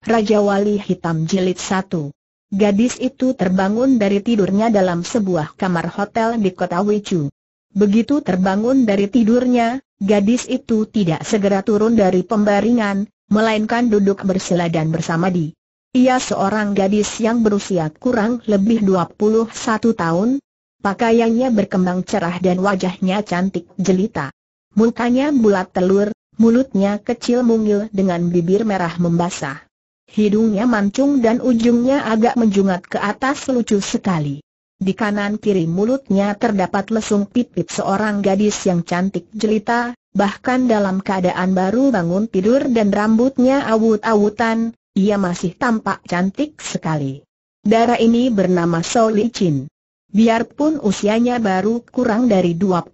Raja Wali Hitam Jilid 1 Gadis itu terbangun dari tidurnya dalam sebuah kamar hotel di kota Wichu. Begitu terbangun dari tidurnya, gadis itu tidak segera turun dari pembaringan, melainkan duduk bersila dan bersama di. Ia seorang gadis yang berusia kurang lebih 21 tahun, pakaiannya berkembang cerah dan wajahnya cantik jelita. Mukanya bulat telur, mulutnya kecil mungil dengan bibir merah membasah. Hidungnya mancung dan ujungnya agak menjungat ke atas lucu sekali. Di kanan kiri mulutnya terdapat lesung pipit seorang gadis yang cantik jelita, bahkan dalam keadaan baru bangun tidur dan rambutnya awut-awutan, ia masih tampak cantik sekali. Darah ini bernama chin Biarpun usianya baru kurang dari 21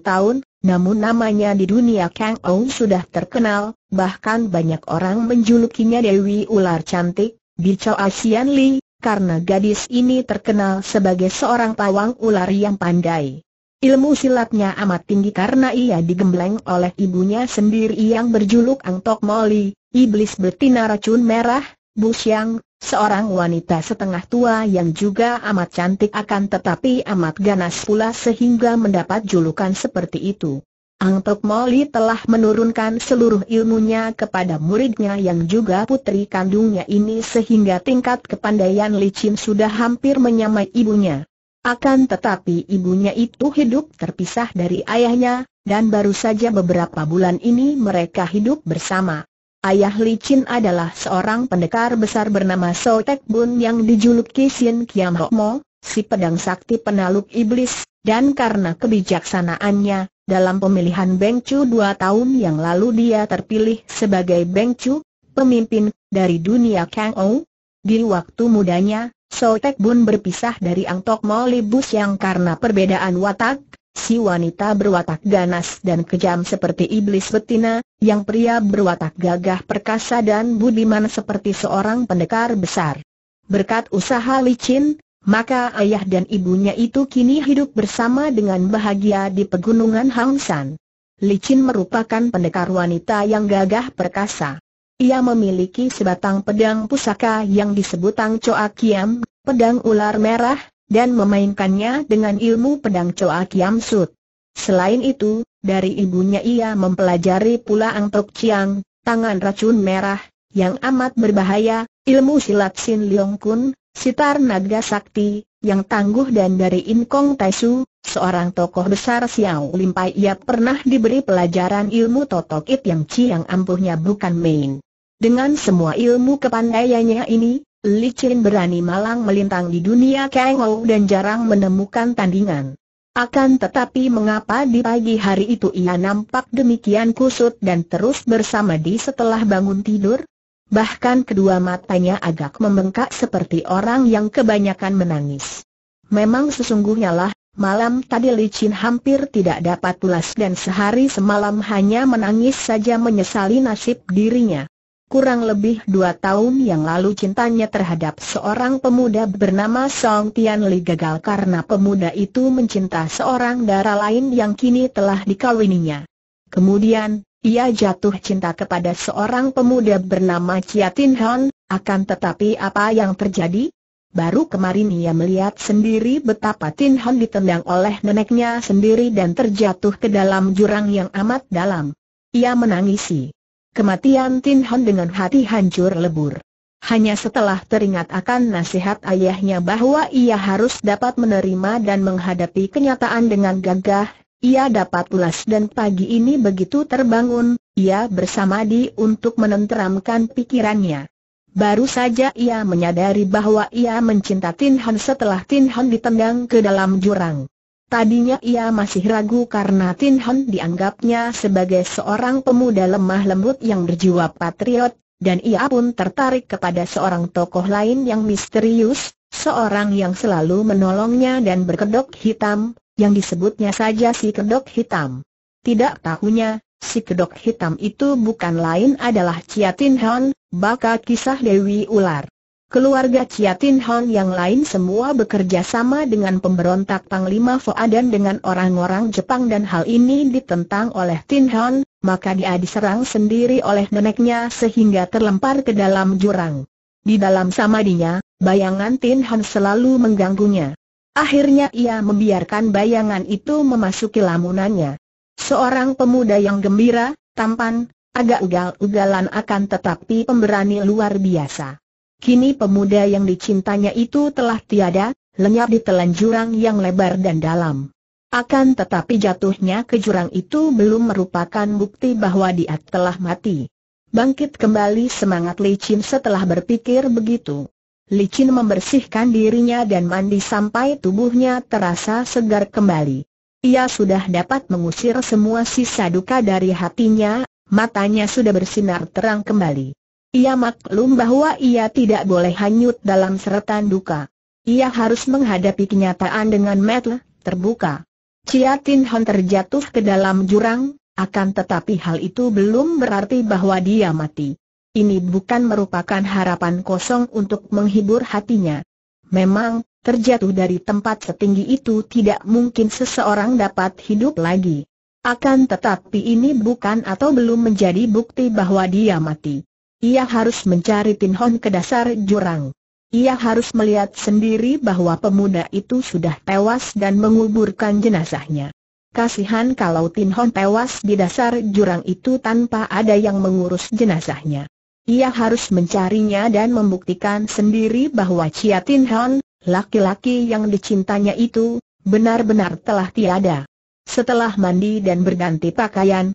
tahun, namun namanya di dunia Kang Ou sudah terkenal, bahkan banyak orang menjulukinya Dewi Ular Cantik, Bicho Asian Li, karena gadis ini terkenal sebagai seorang pawang ular yang pandai. Ilmu silatnya amat tinggi karena ia digembleng oleh ibunya sendiri yang berjuluk Ang Tok Moli, iblis betina racun merah, Bu Siang Seorang wanita setengah tua yang juga amat cantik akan tetapi amat ganas pula sehingga mendapat julukan seperti itu. Ang Tok Moli telah menurunkan seluruh ilmunya kepada muridnya yang juga putri kandungnya ini sehingga tingkat kepandaian licin sudah hampir menyamai ibunya. Akan tetapi ibunya itu hidup terpisah dari ayahnya, dan baru saja beberapa bulan ini mereka hidup bersama. Ayah Licin adalah seorang pendekar besar bernama So Tek Bun yang dijuluki Sin Kiam Mo, si pedang sakti penaluk iblis, dan karena kebijaksanaannya, dalam pemilihan Beng Chu dua tahun yang lalu dia terpilih sebagai Beng Chu, pemimpin, dari dunia Kang Ou. Di waktu mudanya, So Tek Bun berpisah dari Ang Tok Mo Libus yang karena perbedaan watak, si wanita berwatak ganas dan kejam seperti iblis betina, yang pria berwatak gagah perkasa dan budiman seperti seorang pendekar besar. Berkat usaha licin, maka ayah dan ibunya itu kini hidup bersama dengan bahagia di pegunungan Hangsan. Licin merupakan pendekar wanita yang gagah perkasa. Ia memiliki sebatang pedang pusaka yang disebut Tang Choa Kiam, pedang ular merah, dan memainkannya dengan ilmu pedang Choa Kiam Sut. Selain itu, dari ibunya ia mempelajari pula Angtok Chiang, tangan racun merah, yang amat berbahaya, ilmu silat Sin Leong Kun, sitar naga sakti, yang tangguh dan dari Inkong Taisu, seorang tokoh besar Xiao Limpai ia pernah diberi pelajaran ilmu Totokit yang Ci yang ampuhnya bukan main. Dengan semua ilmu kepandaiannya ini, Li Qin berani malang melintang di dunia Ou dan jarang menemukan tandingan. Akan tetapi mengapa di pagi hari itu ia nampak demikian kusut dan terus bersama di setelah bangun tidur? Bahkan kedua matanya agak membengkak seperti orang yang kebanyakan menangis. Memang sesungguhnya lah, malam tadi Licin hampir tidak dapat pulas dan sehari semalam hanya menangis saja menyesali nasib dirinya. Kurang lebih dua tahun yang lalu cintanya terhadap seorang pemuda bernama Song Tian Li gagal karena pemuda itu mencinta seorang darah lain yang kini telah dikawininya. Kemudian, ia jatuh cinta kepada seorang pemuda bernama Chia Tin Hon, akan tetapi apa yang terjadi? Baru kemarin ia melihat sendiri betapa Tin Hon ditendang oleh neneknya sendiri dan terjatuh ke dalam jurang yang amat dalam. Ia menangisi. Kematian Tin Hon dengan hati hancur lebur. Hanya setelah teringat akan nasihat ayahnya bahwa ia harus dapat menerima dan menghadapi kenyataan dengan gagah, ia dapat pulas dan pagi ini begitu terbangun, ia bersama Di untuk menenteramkan pikirannya. Baru saja ia menyadari bahwa ia mencinta Tin Han setelah Tin Han ditendang ke dalam jurang. Tadinya ia masih ragu karena Tin Han dianggapnya sebagai seorang pemuda lemah lembut yang berjiwa patriot, dan ia pun tertarik kepada seorang tokoh lain yang misterius, seorang yang selalu menolongnya dan berkedok hitam, yang disebutnya saja si kedok hitam. Tidak tahunya, si kedok hitam itu bukan lain adalah Chia Tin Han, bakal kisah Dewi Ular. Keluarga Tin Hon yang lain semua bekerja sama dengan pemberontak Panglima Foa dan dengan orang-orang Jepang dan hal ini ditentang oleh Tin Hon, maka dia diserang sendiri oleh neneknya sehingga terlempar ke dalam jurang. Di dalam samadinya, bayangan Tin Hon selalu mengganggunya. Akhirnya ia membiarkan bayangan itu memasuki lamunannya. Seorang pemuda yang gembira, tampan, agak ugal-ugalan akan tetapi pemberani luar biasa. Kini pemuda yang dicintanya itu telah tiada, lenyap di telan jurang yang lebar dan dalam. Akan tetapi jatuhnya ke jurang itu belum merupakan bukti bahwa dia telah mati. Bangkit kembali semangat licin setelah berpikir begitu. Licin membersihkan dirinya dan mandi sampai tubuhnya terasa segar kembali. Ia sudah dapat mengusir semua sisa duka dari hatinya, matanya sudah bersinar terang kembali. Ia maklum bahwa ia tidak boleh hanyut dalam seretan duka. Ia harus menghadapi kenyataan dengan metel, terbuka. Chia Tin Hon terjatuh ke dalam jurang, akan tetapi hal itu belum berarti bahwa dia mati. Ini bukan merupakan harapan kosong untuk menghibur hatinya. Memang, terjatuh dari tempat setinggi itu tidak mungkin seseorang dapat hidup lagi. Akan tetapi ini bukan atau belum menjadi bukti bahwa dia mati. Ia harus mencari Tin Hon ke dasar jurang. Ia harus melihat sendiri bahwa pemuda itu sudah tewas dan menguburkan jenazahnya. Kasihan kalau Tin Hon tewas di dasar jurang itu tanpa ada yang mengurus jenazahnya. Ia harus mencarinya dan membuktikan sendiri bahwa Chia Hon, laki-laki yang dicintanya itu, benar-benar telah tiada. Setelah mandi dan berganti pakaian,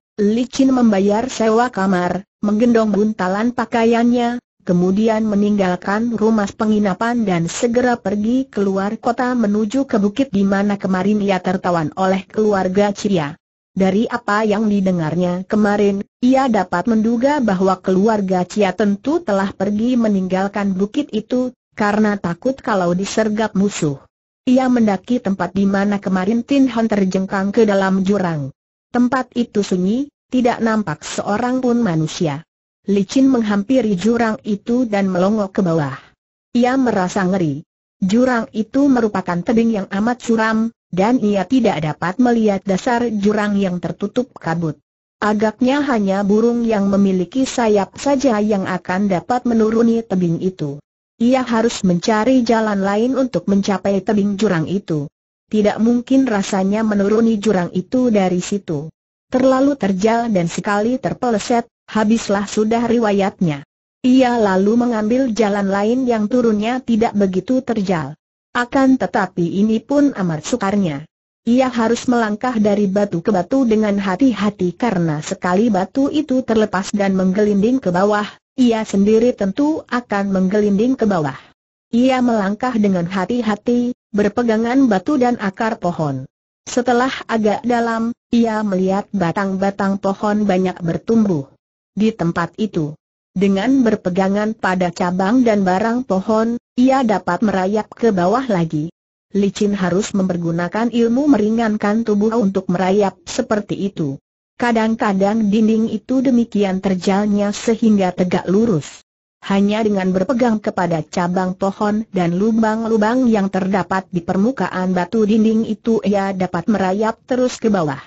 Chin membayar sewa kamar, menggendong buntalan pakaiannya, kemudian meninggalkan rumah penginapan dan segera pergi keluar kota menuju ke bukit di mana kemarin ia tertawan oleh keluarga Cia. Dari apa yang didengarnya kemarin, ia dapat menduga bahwa keluarga Cia tentu telah pergi meninggalkan bukit itu, karena takut kalau disergap musuh. Ia mendaki tempat di mana kemarin Tin Han terjengkang ke dalam jurang. Tempat itu sunyi, tidak nampak seorang pun manusia. Licin menghampiri jurang itu dan melongok ke bawah. Ia merasa ngeri. Jurang itu merupakan tebing yang amat suram, dan ia tidak dapat melihat dasar jurang yang tertutup kabut. Agaknya hanya burung yang memiliki sayap saja yang akan dapat menuruni tebing itu. Ia harus mencari jalan lain untuk mencapai tebing jurang itu. Tidak mungkin rasanya menuruni jurang itu dari situ terlalu terjal dan sekali terpeleset, habislah sudah riwayatnya. Ia lalu mengambil jalan lain yang turunnya tidak begitu terjal. Akan tetapi ini pun amat sukarnya. Ia harus melangkah dari batu ke batu dengan hati-hati karena sekali batu itu terlepas dan menggelinding ke bawah, ia sendiri tentu akan menggelinding ke bawah. Ia melangkah dengan hati-hati, berpegangan batu dan akar pohon. Setelah agak dalam, ia melihat batang-batang pohon banyak bertumbuh. Di tempat itu, dengan berpegangan pada cabang dan barang pohon, ia dapat merayap ke bawah lagi. Licin harus mempergunakan ilmu meringankan tubuh untuk merayap seperti itu. Kadang-kadang dinding itu demikian terjalnya sehingga tegak lurus hanya dengan berpegang kepada cabang pohon dan lubang-lubang yang terdapat di permukaan batu dinding itu ia dapat merayap terus ke bawah.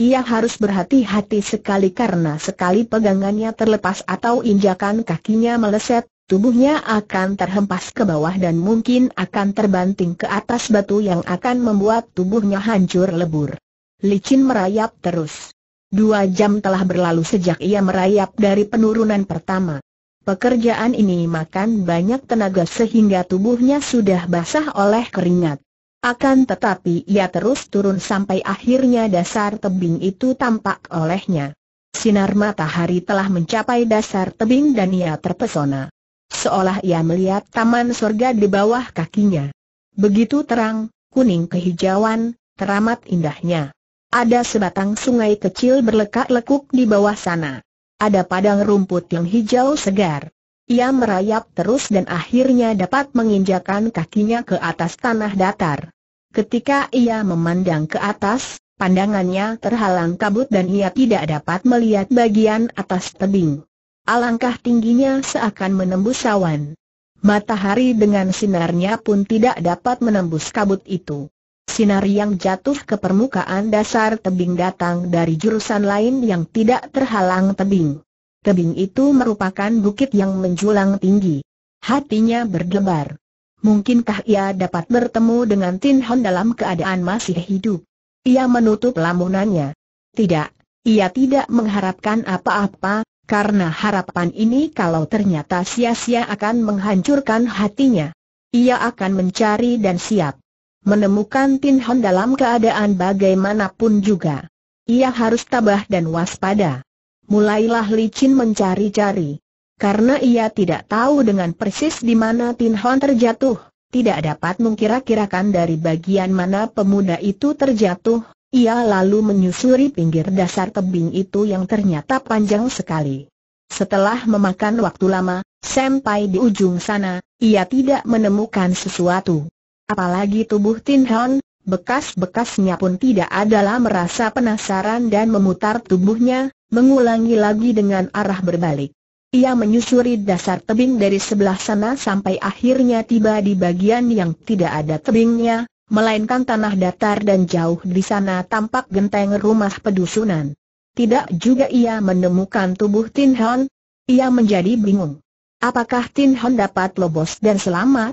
Ia harus berhati-hati sekali karena sekali pegangannya terlepas atau injakan kakinya meleset, tubuhnya akan terhempas ke bawah dan mungkin akan terbanting ke atas batu yang akan membuat tubuhnya hancur lebur. Licin merayap terus. Dua jam telah berlalu sejak ia merayap dari penurunan pertama. Pekerjaan ini makan banyak tenaga sehingga tubuhnya sudah basah oleh keringat. Akan tetapi ia terus turun sampai akhirnya dasar tebing itu tampak olehnya. Sinar matahari telah mencapai dasar tebing dan ia terpesona. Seolah ia melihat taman surga di bawah kakinya. Begitu terang, kuning kehijauan, teramat indahnya. Ada sebatang sungai kecil berlekat lekuk di bawah sana ada padang rumput yang hijau segar. Ia merayap terus dan akhirnya dapat menginjakan kakinya ke atas tanah datar. Ketika ia memandang ke atas, pandangannya terhalang kabut dan ia tidak dapat melihat bagian atas tebing. Alangkah tingginya seakan menembus awan. Matahari dengan sinarnya pun tidak dapat menembus kabut itu. Sinar yang jatuh ke permukaan dasar tebing datang dari jurusan lain yang tidak terhalang tebing. Tebing itu merupakan bukit yang menjulang tinggi. Hatinya berdebar. Mungkinkah ia dapat bertemu dengan Tin Hon dalam keadaan masih hidup? Ia menutup lamunannya. Tidak, ia tidak mengharapkan apa-apa, karena harapan ini kalau ternyata sia-sia akan menghancurkan hatinya. Ia akan mencari dan siap menemukan Tin Hon dalam keadaan bagaimanapun juga. Ia harus tabah dan waspada. Mulailah Li licin mencari-cari. Karena ia tidak tahu dengan persis di mana Tin Hon terjatuh, tidak dapat mengkira-kirakan dari bagian mana pemuda itu terjatuh, ia lalu menyusuri pinggir dasar tebing itu yang ternyata panjang sekali. Setelah memakan waktu lama, sampai di ujung sana, ia tidak menemukan sesuatu. Apalagi tubuh Tin Hon, bekas-bekasnya pun tidak adalah merasa penasaran dan memutar tubuhnya, mengulangi lagi dengan arah berbalik. Ia menyusuri dasar tebing dari sebelah sana sampai akhirnya tiba di bagian yang tidak ada tebingnya, melainkan tanah datar dan jauh di sana tampak genteng rumah pedusunan. Tidak juga ia menemukan tubuh Tin Hon, ia menjadi bingung. Apakah Tin Hon dapat lobos dan selamat?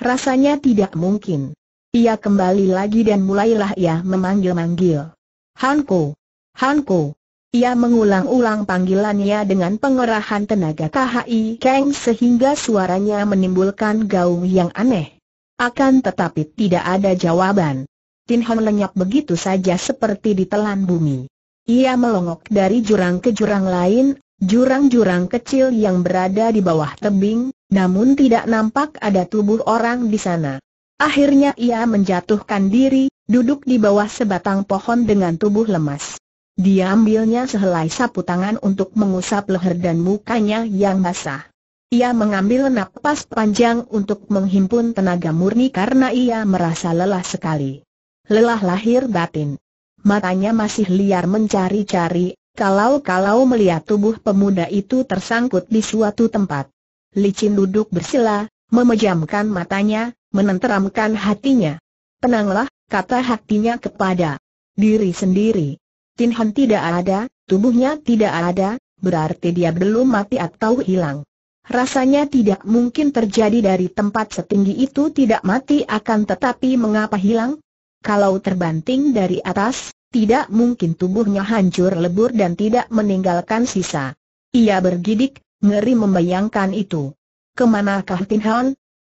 Rasanya tidak mungkin. Ia kembali lagi dan mulailah ia memanggil-manggil. Hanko! Hanko! Ia mengulang-ulang panggilannya dengan pengerahan tenaga KHI Kang sehingga suaranya menimbulkan gaung yang aneh. Akan tetapi tidak ada jawaban. Tin Hon lenyap begitu saja seperti ditelan bumi. Ia melongok dari jurang ke jurang lain, jurang-jurang kecil yang berada di bawah tebing, namun tidak nampak ada tubuh orang di sana. Akhirnya ia menjatuhkan diri, duduk di bawah sebatang pohon dengan tubuh lemas. Diambilnya sehelai sapu tangan untuk mengusap leher dan mukanya yang basah. Ia mengambil napas panjang untuk menghimpun tenaga murni karena ia merasa lelah sekali. Lelah lahir batin. Matanya masih liar mencari-cari, kalau-kalau melihat tubuh pemuda itu tersangkut di suatu tempat. Licin duduk bersila, memejamkan matanya, menenteramkan hatinya. Tenanglah, kata hatinya kepada diri sendiri. Tin Han tidak ada, tubuhnya tidak ada, berarti dia belum mati atau hilang. Rasanya tidak mungkin terjadi dari tempat setinggi itu tidak mati akan tetapi mengapa hilang? Kalau terbanting dari atas, tidak mungkin tubuhnya hancur lebur dan tidak meninggalkan sisa. Ia bergidik, Ngeri membayangkan itu. Kemanakah Tin Han?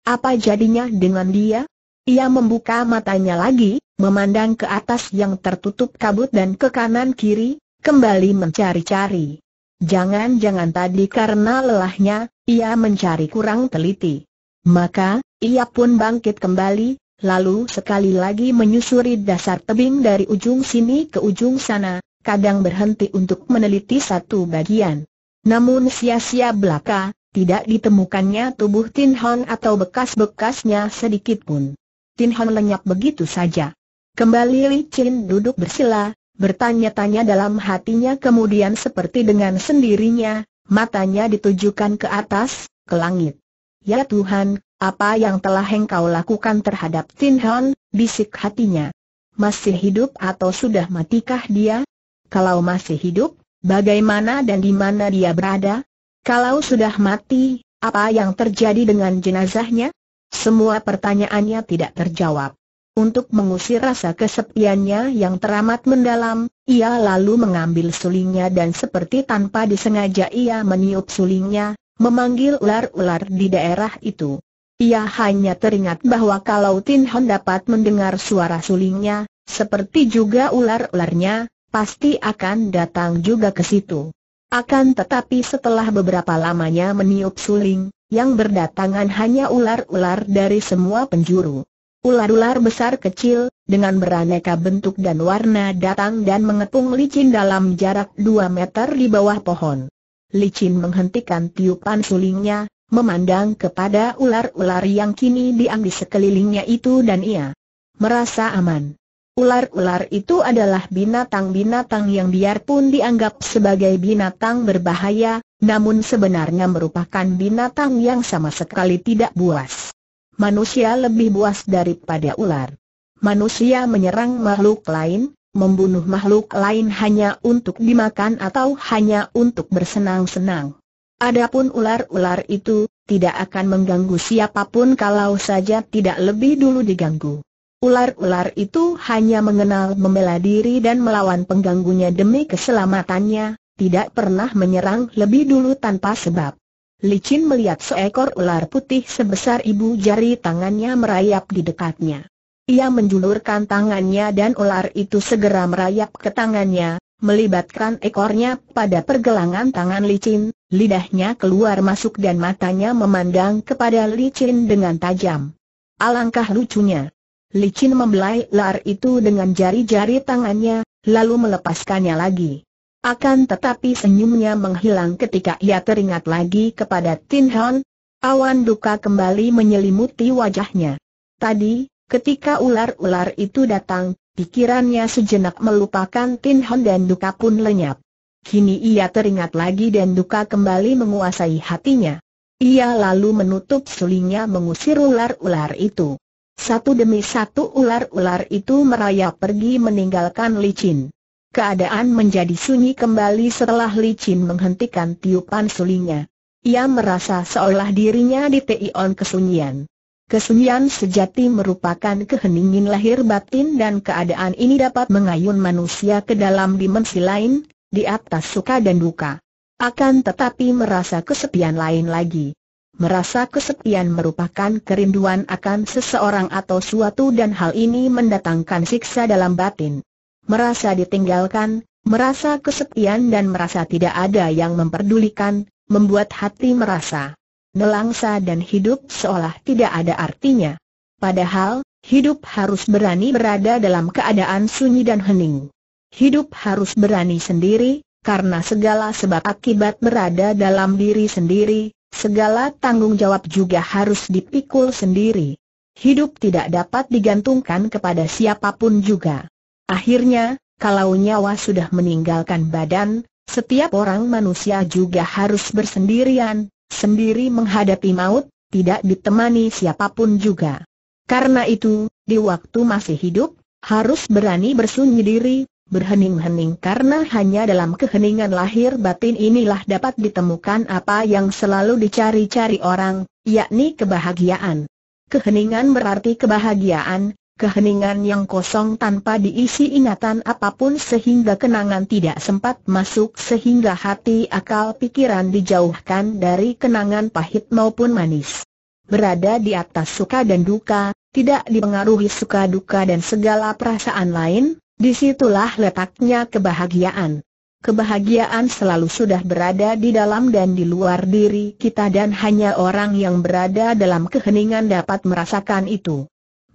Apa jadinya dengan dia? Ia membuka matanya lagi, memandang ke atas yang tertutup kabut dan ke kanan kiri, kembali mencari-cari. Jangan-jangan tadi karena lelahnya, ia mencari kurang teliti. Maka, ia pun bangkit kembali, lalu sekali lagi menyusuri dasar tebing dari ujung sini ke ujung sana, kadang berhenti untuk meneliti satu bagian. Namun sia-sia belaka, tidak ditemukannya tubuh Tin Hon atau bekas-bekasnya sedikit pun. Tin Hon lenyap begitu saja. Kembali Li Chin duduk bersila, bertanya-tanya dalam hatinya kemudian seperti dengan sendirinya, matanya ditujukan ke atas, ke langit. Ya Tuhan, apa yang telah engkau lakukan terhadap Tin Hon, bisik hatinya. Masih hidup atau sudah matikah dia? Kalau masih hidup, Bagaimana dan di mana dia berada? Kalau sudah mati, apa yang terjadi dengan jenazahnya? Semua pertanyaannya tidak terjawab. Untuk mengusir rasa kesepiannya yang teramat mendalam, ia lalu mengambil sulingnya dan seperti tanpa disengaja ia meniup sulingnya, memanggil ular-ular di daerah itu. Ia hanya teringat bahwa kalau Tin Hon dapat mendengar suara sulingnya, seperti juga ular-ularnya, pasti akan datang juga ke situ. Akan tetapi setelah beberapa lamanya meniup suling, yang berdatangan hanya ular-ular dari semua penjuru. Ular-ular besar kecil, dengan beraneka bentuk dan warna datang dan mengepung licin dalam jarak 2 meter di bawah pohon. Licin menghentikan tiupan sulingnya, memandang kepada ular-ular yang kini diam di sekelilingnya itu dan ia merasa aman. Ular-ular itu adalah binatang-binatang yang biarpun dianggap sebagai binatang berbahaya, namun sebenarnya merupakan binatang yang sama sekali tidak buas. Manusia lebih buas daripada ular. Manusia menyerang makhluk lain, membunuh makhluk lain hanya untuk dimakan atau hanya untuk bersenang-senang. Adapun ular-ular itu, tidak akan mengganggu siapapun kalau saja tidak lebih dulu diganggu. Ular-ular itu hanya mengenal membela diri dan melawan pengganggunya demi keselamatannya, tidak pernah menyerang lebih dulu tanpa sebab. Licin melihat seekor ular putih sebesar ibu jari tangannya merayap di dekatnya. Ia menjulurkan tangannya dan ular itu segera merayap ke tangannya, melibatkan ekornya pada pergelangan tangan licin, lidahnya keluar masuk dan matanya memandang kepada licin dengan tajam. Alangkah lucunya. Licin membelai lar itu dengan jari-jari tangannya, lalu melepaskannya lagi. Akan tetapi senyumnya menghilang ketika ia teringat lagi kepada Tin Hon. Awan duka kembali menyelimuti wajahnya. Tadi, ketika ular-ular itu datang, pikirannya sejenak melupakan Tin Hon dan duka pun lenyap. Kini ia teringat lagi dan duka kembali menguasai hatinya. Ia lalu menutup sulingnya mengusir ular-ular itu. Satu demi satu ular-ular itu merayap pergi meninggalkan licin. Keadaan menjadi sunyi kembali setelah licin menghentikan tiupan sulingnya. Ia merasa seolah dirinya ditiion kesunyian. Kesunyian sejati merupakan keheningan lahir batin dan keadaan ini dapat mengayun manusia ke dalam dimensi lain, di atas suka dan duka. Akan tetapi merasa kesepian lain lagi merasa kesepian merupakan kerinduan akan seseorang atau suatu dan hal ini mendatangkan siksa dalam batin. Merasa ditinggalkan, merasa kesepian dan merasa tidak ada yang memperdulikan, membuat hati merasa nelangsa dan hidup seolah tidak ada artinya. Padahal, hidup harus berani berada dalam keadaan sunyi dan hening. Hidup harus berani sendiri, karena segala sebab akibat berada dalam diri sendiri, segala tanggung jawab juga harus dipikul sendiri. Hidup tidak dapat digantungkan kepada siapapun juga. Akhirnya, kalau nyawa sudah meninggalkan badan, setiap orang manusia juga harus bersendirian, sendiri menghadapi maut, tidak ditemani siapapun juga. Karena itu, di waktu masih hidup, harus berani bersunyi diri, Berhening-hening karena hanya dalam keheningan lahir batin inilah dapat ditemukan apa yang selalu dicari-cari orang, yakni kebahagiaan. Keheningan berarti kebahagiaan, keheningan yang kosong tanpa diisi ingatan apapun sehingga kenangan tidak sempat masuk sehingga hati akal pikiran dijauhkan dari kenangan pahit maupun manis. Berada di atas suka dan duka, tidak dipengaruhi suka duka dan segala perasaan lain, Disitulah letaknya kebahagiaan. Kebahagiaan selalu sudah berada di dalam dan di luar diri kita dan hanya orang yang berada dalam keheningan dapat merasakan itu.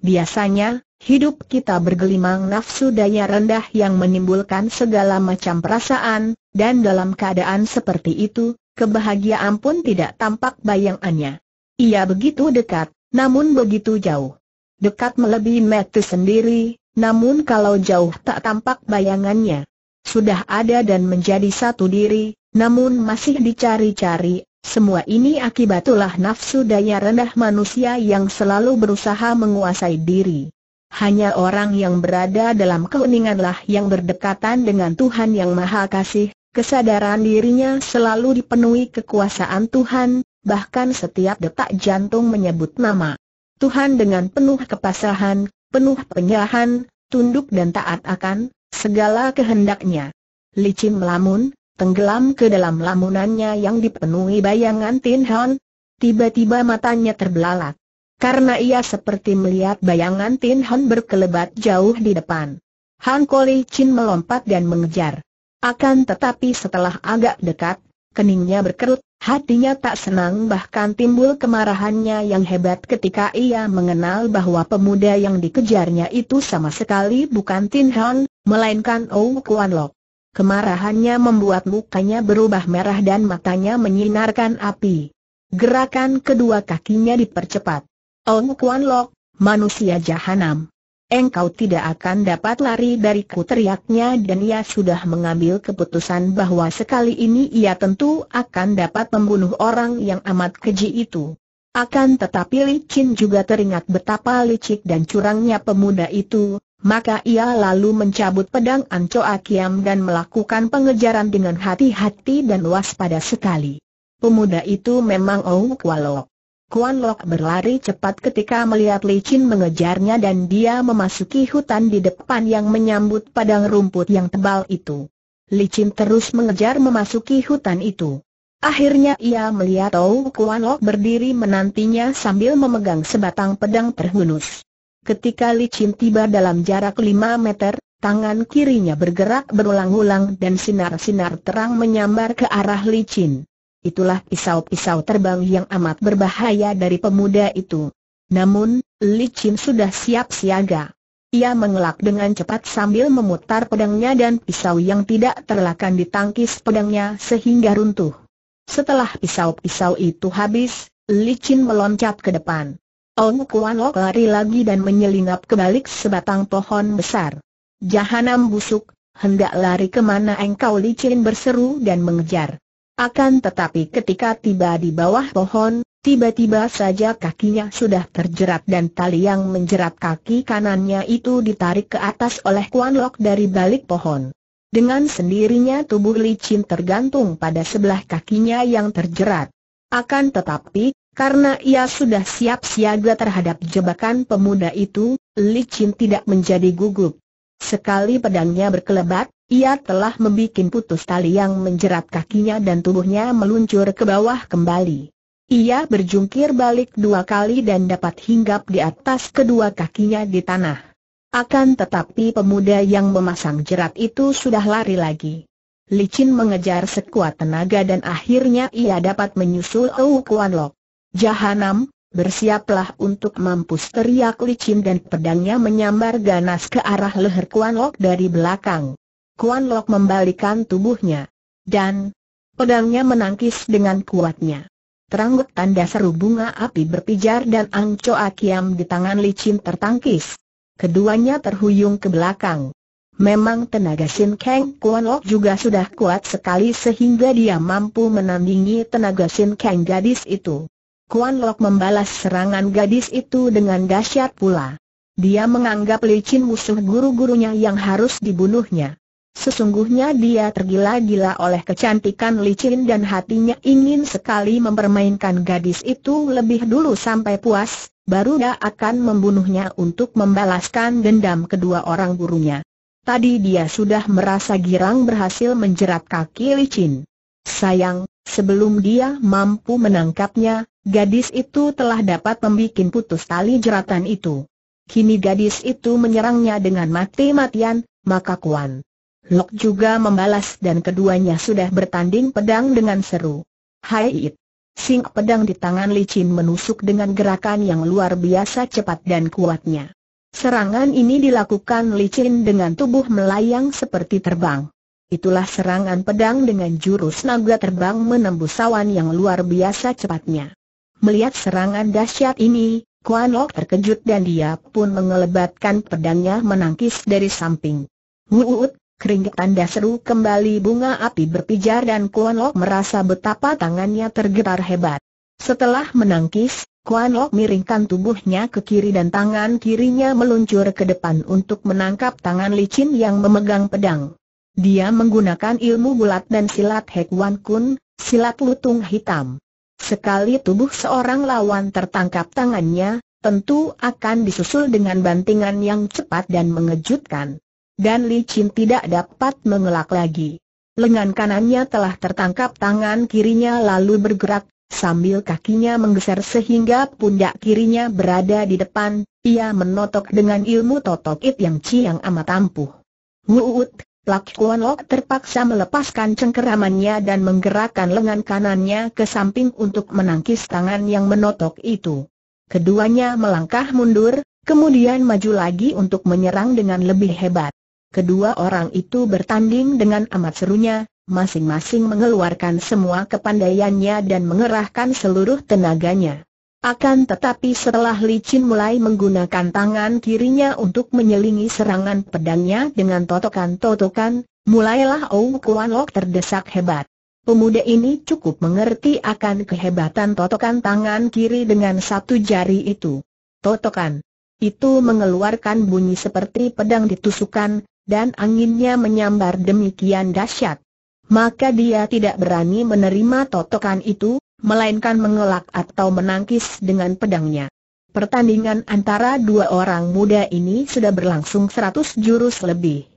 Biasanya, hidup kita bergelimang nafsu daya rendah yang menimbulkan segala macam perasaan, dan dalam keadaan seperti itu, kebahagiaan pun tidak tampak bayangannya. Ia begitu dekat, namun begitu jauh. Dekat melebihi mati sendiri, namun kalau jauh tak tampak bayangannya. Sudah ada dan menjadi satu diri, namun masih dicari-cari, semua ini akibat nafsu daya rendah manusia yang selalu berusaha menguasai diri. Hanya orang yang berada dalam keheninganlah yang berdekatan dengan Tuhan yang Maha Kasih, kesadaran dirinya selalu dipenuhi kekuasaan Tuhan, bahkan setiap detak jantung menyebut nama Tuhan dengan penuh kepasahan, penuh penyahan, tunduk dan taat akan segala kehendaknya. Licin melamun, tenggelam ke dalam lamunannya yang dipenuhi bayangan Tin Hon. Tiba-tiba matanya terbelalak. Karena ia seperti melihat bayangan Tin Hon berkelebat jauh di depan. Han Koli Chin melompat dan mengejar. Akan tetapi setelah agak dekat, keningnya berkerut, Hatinya tak senang bahkan timbul kemarahannya yang hebat ketika ia mengenal bahwa pemuda yang dikejarnya itu sama sekali bukan Tin Han, melainkan Ong Kuan Lok. Kemarahannya membuat mukanya berubah merah dan matanya menyinarkan api. Gerakan kedua kakinya dipercepat. Ong Kuan Lok, manusia jahanam. Engkau tidak akan dapat lari dariku teriaknya dan ia sudah mengambil keputusan bahwa sekali ini ia tentu akan dapat membunuh orang yang amat keji itu. Akan tetapi licin juga teringat betapa licik dan curangnya pemuda itu, maka ia lalu mencabut pedang Anco Akiam dan melakukan pengejaran dengan hati-hati dan waspada sekali. Pemuda itu memang walok. Kuan Lok berlari cepat ketika melihat licin mengejarnya dan dia memasuki hutan di depan yang menyambut padang rumput yang tebal itu. Licin terus mengejar memasuki hutan itu. Akhirnya ia melihat Tau Kuan Lok berdiri menantinya sambil memegang sebatang pedang terhunus. Ketika licin tiba dalam jarak 5 meter, tangan kirinya bergerak berulang-ulang dan sinar-sinar terang menyambar ke arah licin. Itulah pisau-pisau terbang yang amat berbahaya dari pemuda itu. Namun, Li Chin sudah siap siaga. Ia mengelak dengan cepat sambil memutar pedangnya dan pisau yang tidak terlakan ditangkis pedangnya sehingga runtuh. Setelah pisau-pisau itu habis, Li Chin meloncat ke depan. Ong Kuan Lok lari lagi dan menyelinap ke balik sebatang pohon besar. Jahanam busuk, hendak lari kemana engkau Li Chin berseru dan mengejar. Akan tetapi ketika tiba di bawah pohon, tiba-tiba saja kakinya sudah terjerat dan tali yang menjerat kaki kanannya itu ditarik ke atas oleh Kuan Lok dari balik pohon. Dengan sendirinya tubuh licin tergantung pada sebelah kakinya yang terjerat. Akan tetapi, karena ia sudah siap siaga terhadap jebakan pemuda itu, licin tidak menjadi gugup. Sekali pedangnya berkelebat, ia telah membuat putus tali yang menjerat kakinya dan tubuhnya meluncur ke bawah kembali. Ia berjungkir balik dua kali dan dapat hinggap di atas kedua kakinya di tanah. Akan tetapi pemuda yang memasang jerat itu sudah lari lagi. Licin mengejar sekuat tenaga dan akhirnya ia dapat menyusul Ouk Kuan Lok. Jahanam, Bersiaplah untuk mampus teriak licin dan pedangnya menyambar ganas ke arah leher Kuan Lok dari belakang. Kuan Lok membalikan tubuhnya. Dan pedangnya menangkis dengan kuatnya. Teranggut tanda seru bunga api berpijar dan Angco kiam di tangan licin tertangkis. Keduanya terhuyung ke belakang. Memang tenaga Sin Kang Kuan Lok juga sudah kuat sekali sehingga dia mampu menandingi tenaga Sin Kang gadis itu. Kuan Lok membalas serangan gadis itu dengan dahsyat pula. Dia menganggap licin musuh guru-gurunya yang harus dibunuhnya. Sesungguhnya dia tergila-gila oleh kecantikan licin dan hatinya ingin sekali mempermainkan gadis itu lebih dulu sampai puas, baru dia akan membunuhnya untuk membalaskan dendam kedua orang gurunya. Tadi dia sudah merasa girang berhasil menjerat kaki licin. Sayang, sebelum dia mampu menangkapnya, Gadis itu telah dapat membuat putus tali jeratan itu. Kini gadis itu menyerangnya dengan mati-matian, maka Kuan Lok juga membalas dan keduanya sudah bertanding pedang dengan seru. Hai it! Sing pedang di tangan licin menusuk dengan gerakan yang luar biasa cepat dan kuatnya. Serangan ini dilakukan licin dengan tubuh melayang seperti terbang. Itulah serangan pedang dengan jurus naga terbang menembus awan yang luar biasa cepatnya. Melihat serangan dahsyat ini, Kuan Lok terkejut dan dia pun mengelebatkan pedangnya menangkis dari samping. Wuut, keringetan tanda seru kembali bunga api berpijar dan Kuan Lok merasa betapa tangannya tergetar hebat. Setelah menangkis, Kuan Lok miringkan tubuhnya ke kiri dan tangan kirinya meluncur ke depan untuk menangkap tangan licin yang memegang pedang. Dia menggunakan ilmu bulat dan silat Hek Wan Kun, silat lutung hitam. Sekali tubuh seorang lawan tertangkap tangannya, tentu akan disusul dengan bantingan yang cepat dan mengejutkan. Dan Li Chin tidak dapat mengelak lagi. Lengan kanannya telah tertangkap tangan kirinya lalu bergerak, sambil kakinya menggeser sehingga pundak kirinya berada di depan, ia menotok dengan ilmu totok it yang ciang amat ampuh. Wuut, Plak Kuan Lok terpaksa melepaskan cengkeramannya dan menggerakkan lengan kanannya ke samping untuk menangkis tangan yang menotok itu. Keduanya melangkah mundur, kemudian maju lagi untuk menyerang dengan lebih hebat. Kedua orang itu bertanding dengan amat serunya, masing-masing mengeluarkan semua kepandaiannya dan mengerahkan seluruh tenaganya. Akan tetapi setelah licin mulai menggunakan tangan kirinya untuk menyelingi serangan pedangnya dengan totokan-totokan, mulailah Ou Kuan Lok terdesak hebat. Pemuda ini cukup mengerti akan kehebatan totokan tangan kiri dengan satu jari itu. Totokan. Itu mengeluarkan bunyi seperti pedang ditusukan, dan anginnya menyambar demikian dahsyat. Maka dia tidak berani menerima totokan itu, melainkan mengelak atau menangkis dengan pedangnya. Pertandingan antara dua orang muda ini sudah berlangsung seratus jurus lebih.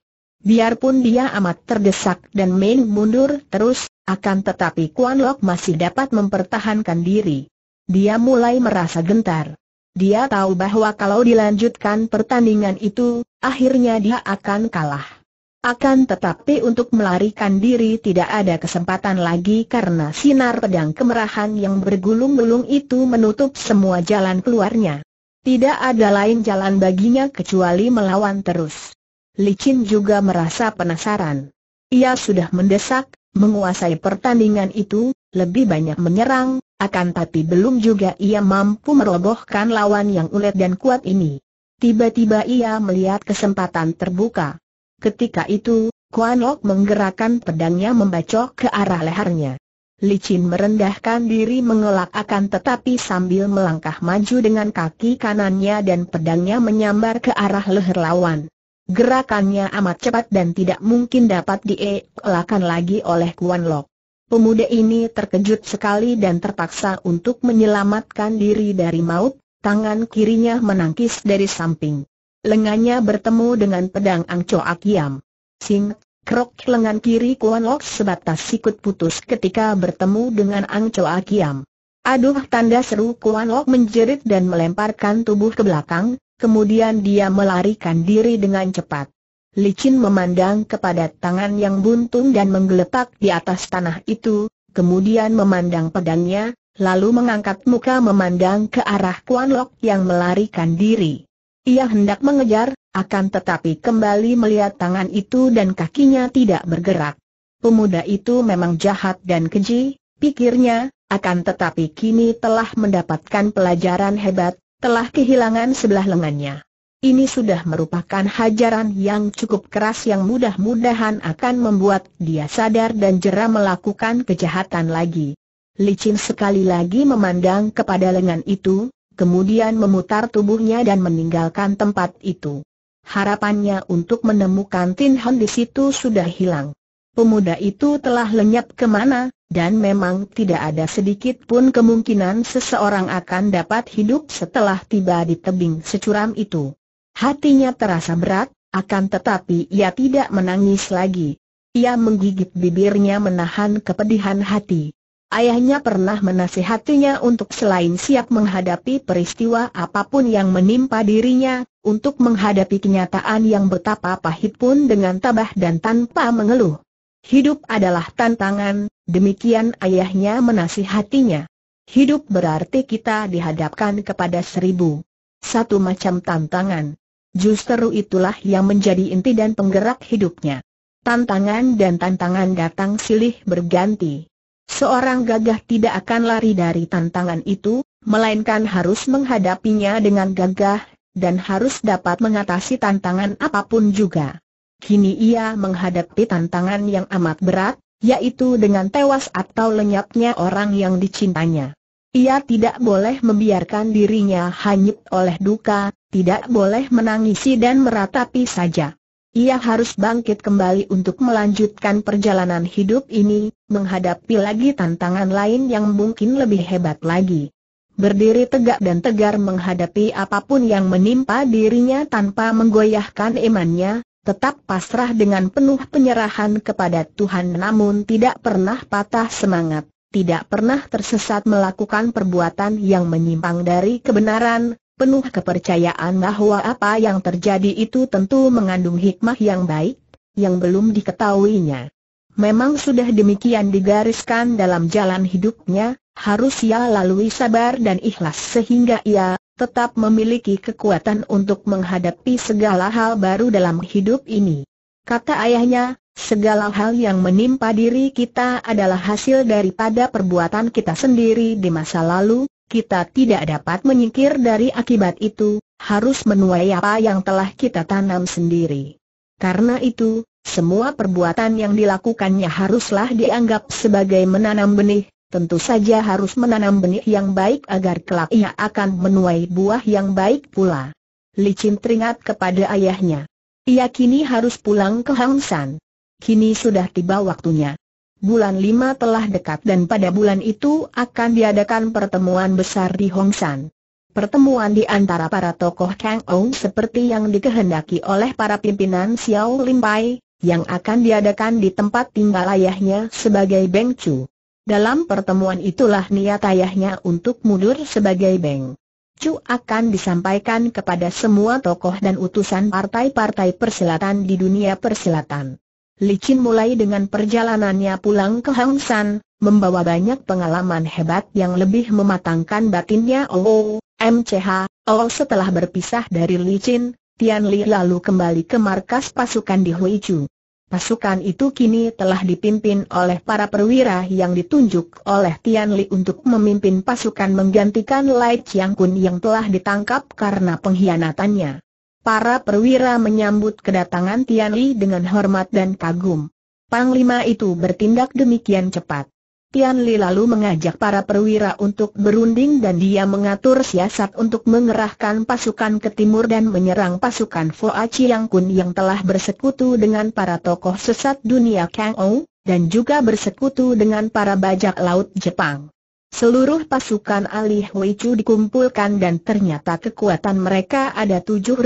Biarpun dia amat terdesak dan main mundur terus, akan tetapi Kuan Lok masih dapat mempertahankan diri. Dia mulai merasa gentar. Dia tahu bahwa kalau dilanjutkan pertandingan itu, akhirnya dia akan kalah. Akan tetapi untuk melarikan diri tidak ada kesempatan lagi karena sinar pedang kemerahan yang bergulung-gulung itu menutup semua jalan keluarnya. Tidak ada lain jalan baginya kecuali melawan terus. Licin juga merasa penasaran. Ia sudah mendesak, menguasai pertandingan itu, lebih banyak menyerang, akan tapi belum juga ia mampu merobohkan lawan yang ulet dan kuat ini. Tiba-tiba ia melihat kesempatan terbuka. Ketika itu, Kuan Lok menggerakkan pedangnya membacok ke arah lehernya. Li Licin merendahkan diri mengelak akan tetapi sambil melangkah maju dengan kaki kanannya dan pedangnya menyambar ke arah leher lawan. Gerakannya amat cepat dan tidak mungkin dapat dielakkan lagi oleh Kuan Lok. Pemuda ini terkejut sekali dan terpaksa untuk menyelamatkan diri dari maut, tangan kirinya menangkis dari samping lengannya bertemu dengan pedang Angcoak Yam. Sing, krok lengan kiri Kuan Lok sebatas sikut putus ketika bertemu dengan Angcoak Yam. Aduh tanda seru Kuan Lok menjerit dan melemparkan tubuh ke belakang, kemudian dia melarikan diri dengan cepat. Licin memandang kepada tangan yang buntung dan menggeletak di atas tanah itu, kemudian memandang pedangnya, lalu mengangkat muka memandang ke arah Kuan Lok yang melarikan diri. Ia hendak mengejar, akan tetapi kembali melihat tangan itu dan kakinya tidak bergerak. Pemuda itu memang jahat dan keji, pikirnya, akan tetapi kini telah mendapatkan pelajaran hebat, telah kehilangan sebelah lengannya. Ini sudah merupakan hajaran yang cukup keras yang mudah-mudahan akan membuat dia sadar dan jera melakukan kejahatan lagi. Licin sekali lagi memandang kepada lengan itu, kemudian memutar tubuhnya dan meninggalkan tempat itu. Harapannya untuk menemukan Tin Han di situ sudah hilang. Pemuda itu telah lenyap kemana, dan memang tidak ada sedikit pun kemungkinan seseorang akan dapat hidup setelah tiba di tebing securam itu. Hatinya terasa berat, akan tetapi ia tidak menangis lagi. Ia menggigit bibirnya menahan kepedihan hati. Ayahnya pernah menasihatinya untuk selain siap menghadapi peristiwa apapun yang menimpa dirinya, untuk menghadapi kenyataan yang betapa pahit pun dengan tabah dan tanpa mengeluh. Hidup adalah tantangan, demikian ayahnya menasihatinya. Hidup berarti kita dihadapkan kepada seribu satu macam tantangan. Justru itulah yang menjadi inti dan penggerak hidupnya. Tantangan dan tantangan datang silih berganti. Seorang gagah tidak akan lari dari tantangan itu, melainkan harus menghadapinya dengan gagah, dan harus dapat mengatasi tantangan apapun juga. Kini ia menghadapi tantangan yang amat berat, yaitu dengan tewas atau lenyapnya orang yang dicintanya. Ia tidak boleh membiarkan dirinya hanyut oleh duka, tidak boleh menangisi dan meratapi saja. Ia harus bangkit kembali untuk melanjutkan perjalanan hidup ini, menghadapi lagi tantangan lain yang mungkin lebih hebat lagi. Berdiri tegak dan tegar menghadapi apapun yang menimpa dirinya tanpa menggoyahkan imannya, tetap pasrah dengan penuh penyerahan kepada Tuhan namun tidak pernah patah semangat, tidak pernah tersesat melakukan perbuatan yang menyimpang dari kebenaran, penuh kepercayaan bahwa apa yang terjadi itu tentu mengandung hikmah yang baik, yang belum diketahuinya. Memang sudah demikian digariskan dalam jalan hidupnya, harus ia lalui sabar dan ikhlas sehingga ia tetap memiliki kekuatan untuk menghadapi segala hal baru dalam hidup ini. Kata ayahnya, Segala hal yang menimpa diri kita adalah hasil daripada perbuatan kita sendiri di masa lalu, kita tidak dapat menyingkir dari akibat itu, harus menuai apa yang telah kita tanam sendiri. Karena itu, semua perbuatan yang dilakukannya haruslah dianggap sebagai menanam benih, tentu saja harus menanam benih yang baik agar kelak ia akan menuai buah yang baik pula. Licin teringat kepada ayahnya. Ia kini harus pulang ke Hang San. Kini sudah tiba waktunya bulan lima telah dekat dan pada bulan itu akan diadakan pertemuan besar di Hong San. Pertemuan di antara para tokoh Kang Ong seperti yang dikehendaki oleh para pimpinan Xiao Pai, yang akan diadakan di tempat tinggal ayahnya sebagai Beng Chu. Dalam pertemuan itulah niat ayahnya untuk mundur sebagai Beng Chu akan disampaikan kepada semua tokoh dan utusan partai-partai persilatan di dunia persilatan. Licin mulai dengan perjalanannya pulang ke Hang San, membawa banyak pengalaman hebat yang lebih mematangkan batinnya Oh, MCH, Oh setelah berpisah dari Licin, Tian Li lalu kembali ke markas pasukan di Huichu. Pasukan itu kini telah dipimpin oleh para perwira yang ditunjuk oleh Tian Li untuk memimpin pasukan menggantikan Lai Chiang Kun yang telah ditangkap karena pengkhianatannya. Para perwira menyambut kedatangan Tian Li dengan hormat dan kagum. Panglima itu bertindak demikian cepat. Tian Li lalu mengajak para perwira untuk berunding dan dia mengatur siasat untuk mengerahkan pasukan ke timur dan menyerang pasukan Aci Yang Kun yang telah bersekutu dengan para tokoh sesat dunia Kang Ou, dan juga bersekutu dengan para bajak laut Jepang. Seluruh pasukan alih Hui dikumpulkan dan ternyata kekuatan mereka ada 7.500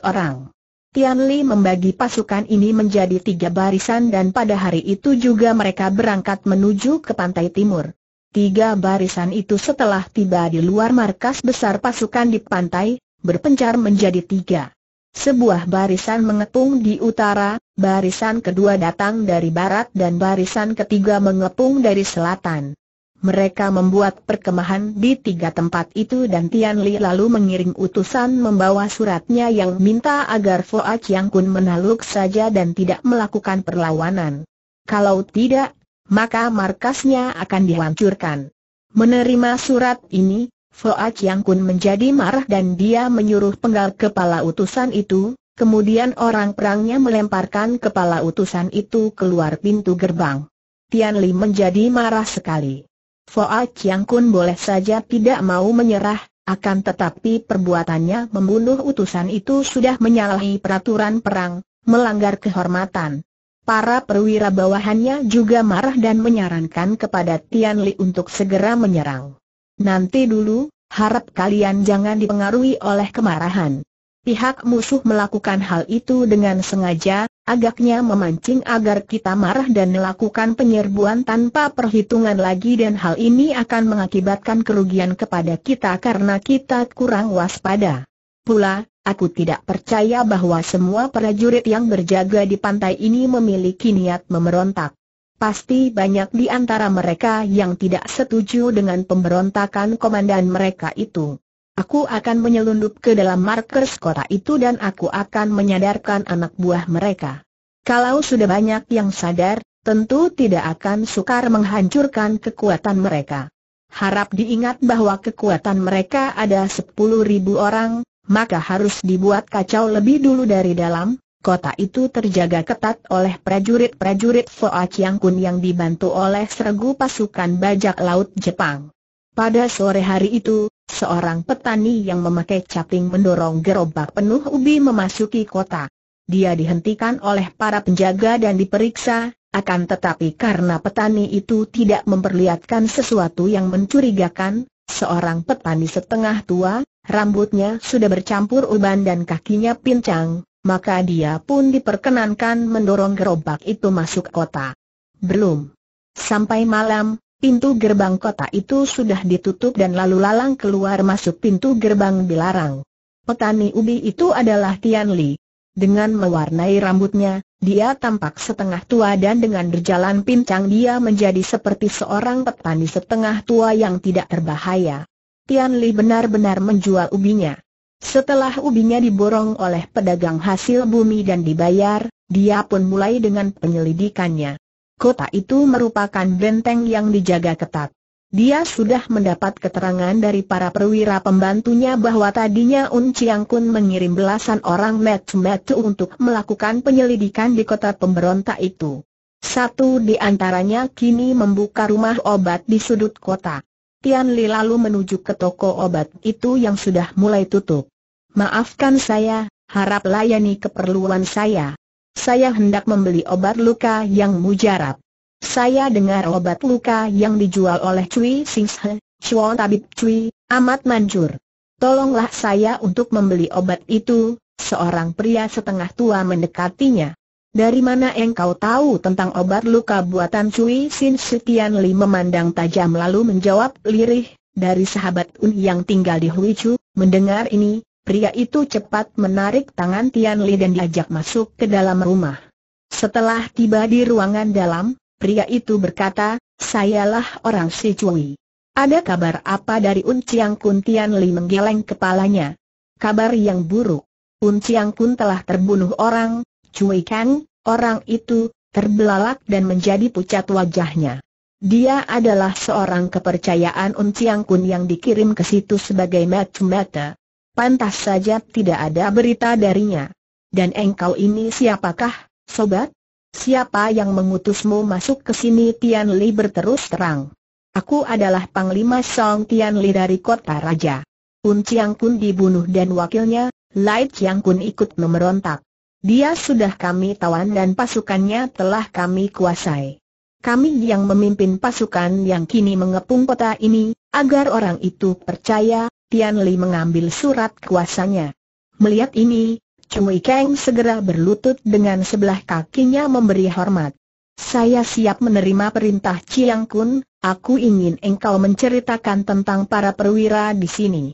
orang. Tian Li membagi pasukan ini menjadi tiga barisan dan pada hari itu juga mereka berangkat menuju ke pantai timur. Tiga barisan itu setelah tiba di luar markas besar pasukan di pantai, berpencar menjadi tiga. Sebuah barisan mengepung di utara, barisan kedua datang dari barat dan barisan ketiga mengepung dari selatan. Mereka membuat perkemahan di tiga tempat itu dan Tian Li lalu mengirim utusan membawa suratnya yang minta agar Foa Chiang Kun menaluk saja dan tidak melakukan perlawanan. Kalau tidak, maka markasnya akan dihancurkan. Menerima surat ini, Foa Chiang Kun menjadi marah dan dia menyuruh penggal kepala utusan itu, Kemudian orang perangnya melemparkan kepala utusan itu keluar pintu gerbang. Tian Li menjadi marah sekali. Foa Chiang Kun boleh saja tidak mau menyerah, akan tetapi perbuatannya membunuh utusan itu sudah menyalahi peraturan perang, melanggar kehormatan. Para perwira bawahannya juga marah dan menyarankan kepada Tian Li untuk segera menyerang. Nanti dulu, harap kalian jangan dipengaruhi oleh kemarahan. Pihak musuh melakukan hal itu dengan sengaja, agaknya memancing agar kita marah dan melakukan penyerbuan tanpa perhitungan lagi dan hal ini akan mengakibatkan kerugian kepada kita karena kita kurang waspada. Pula, aku tidak percaya bahwa semua prajurit yang berjaga di pantai ini memiliki niat memberontak. Pasti banyak di antara mereka yang tidak setuju dengan pemberontakan komandan mereka itu. Aku akan menyelundup ke dalam markas kota itu dan aku akan menyadarkan anak buah mereka. Kalau sudah banyak yang sadar, tentu tidak akan sukar menghancurkan kekuatan mereka. Harap diingat bahwa kekuatan mereka ada ribu orang, maka harus dibuat kacau lebih dulu dari dalam. Kota itu terjaga ketat oleh prajurit-prajurit Foa Chiang Kun yang dibantu oleh seregu pasukan bajak laut Jepang. Pada sore hari itu, Seorang petani yang memakai caping mendorong gerobak penuh ubi memasuki kota. Dia dihentikan oleh para penjaga dan diperiksa, akan tetapi karena petani itu tidak memperlihatkan sesuatu yang mencurigakan, seorang petani setengah tua, rambutnya sudah bercampur uban dan kakinya pincang, maka dia pun diperkenankan mendorong gerobak itu masuk kota. Belum. Sampai malam, Pintu gerbang kota itu sudah ditutup dan lalu lalang keluar masuk pintu gerbang dilarang. Petani ubi itu adalah Tian Li. Dengan mewarnai rambutnya, dia tampak setengah tua dan dengan berjalan pincang dia menjadi seperti seorang petani setengah tua yang tidak terbahaya. Tian Li benar-benar menjual ubinya. Setelah ubinya diborong oleh pedagang hasil bumi dan dibayar, dia pun mulai dengan penyelidikannya kota itu merupakan benteng yang dijaga ketat. Dia sudah mendapat keterangan dari para perwira pembantunya bahwa tadinya Un Chiang Kun mengirim belasan orang metu-metu untuk melakukan penyelidikan di kota pemberontak itu. Satu di antaranya kini membuka rumah obat di sudut kota. Tian Li lalu menuju ke toko obat itu yang sudah mulai tutup. Maafkan saya, harap layani keperluan saya. Saya hendak membeli obat luka yang mujarab. Saya dengar obat luka yang dijual oleh Cui Sing He, Tabib Cui, amat manjur. Tolonglah saya untuk membeli obat itu, seorang pria setengah tua mendekatinya. Dari mana engkau tahu tentang obat luka buatan Cui Sin Sitian Li memandang tajam lalu menjawab lirih, dari sahabat Un yang tinggal di Huichu, mendengar ini, pria itu cepat menarik tangan Tian Li dan diajak masuk ke dalam rumah. Setelah tiba di ruangan dalam, pria itu berkata, sayalah orang si Cui. Ada kabar apa dari Chiang Kun Tian Li menggeleng kepalanya? Kabar yang buruk. Chiang Kun telah terbunuh orang, Cui Kang, orang itu, terbelalak dan menjadi pucat wajahnya. Dia adalah seorang kepercayaan Chiang Kun yang dikirim ke situ sebagai mata-mata pantas saja tidak ada berita darinya. Dan engkau ini siapakah, sobat? Siapa yang mengutusmu masuk ke sini Tian Li berterus terang. Aku adalah Panglima Song Tian Li dari kota Raja. Un Chiang Kun dibunuh dan wakilnya, Lai Chiang Kun ikut memerontak. Dia sudah kami tawan dan pasukannya telah kami kuasai. Kami yang memimpin pasukan yang kini mengepung kota ini, agar orang itu percaya Tian Li mengambil surat kuasanya. Melihat ini, Cui Kang segera berlutut dengan sebelah kakinya memberi hormat. Saya siap menerima perintah Chiang Kun, aku ingin engkau menceritakan tentang para perwira di sini.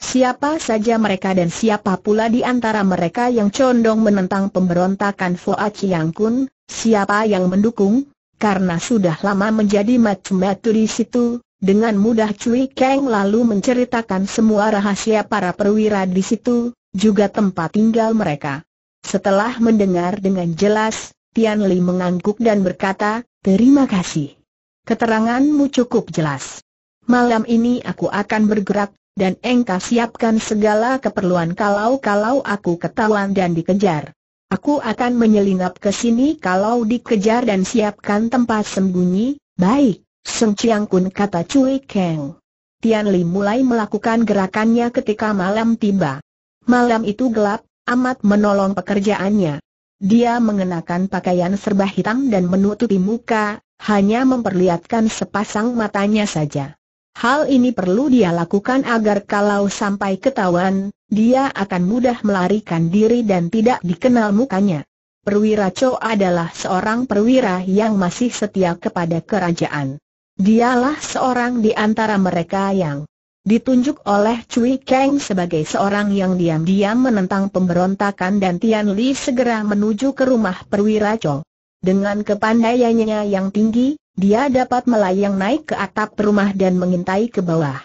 Siapa saja mereka dan siapa pula di antara mereka yang condong menentang pemberontakan Foa Chiang Kun, siapa yang mendukung, karena sudah lama menjadi macam-macam di situ, dengan mudah Cui Kang lalu menceritakan semua rahasia para perwira di situ, juga tempat tinggal mereka. Setelah mendengar dengan jelas, Tian Li mengangguk dan berkata, terima kasih. Keteranganmu cukup jelas. Malam ini aku akan bergerak, dan engkau siapkan segala keperluan kalau-kalau aku ketahuan dan dikejar. Aku akan menyelinap ke sini kalau dikejar dan siapkan tempat sembunyi, baik. Seng Chiang Kun kata Cui Kang. Tian Li mulai melakukan gerakannya ketika malam tiba. Malam itu gelap, amat menolong pekerjaannya. Dia mengenakan pakaian serba hitam dan menutupi muka, hanya memperlihatkan sepasang matanya saja. Hal ini perlu dia lakukan agar kalau sampai ketahuan, dia akan mudah melarikan diri dan tidak dikenal mukanya. Perwira Cho adalah seorang perwira yang masih setia kepada kerajaan. Dialah seorang di antara mereka yang ditunjuk oleh Cui Kang sebagai seorang yang diam-diam menentang pemberontakan dan Tian Li segera menuju ke rumah perwira Chong. Dengan kepandaiannya yang tinggi, dia dapat melayang naik ke atap rumah dan mengintai ke bawah.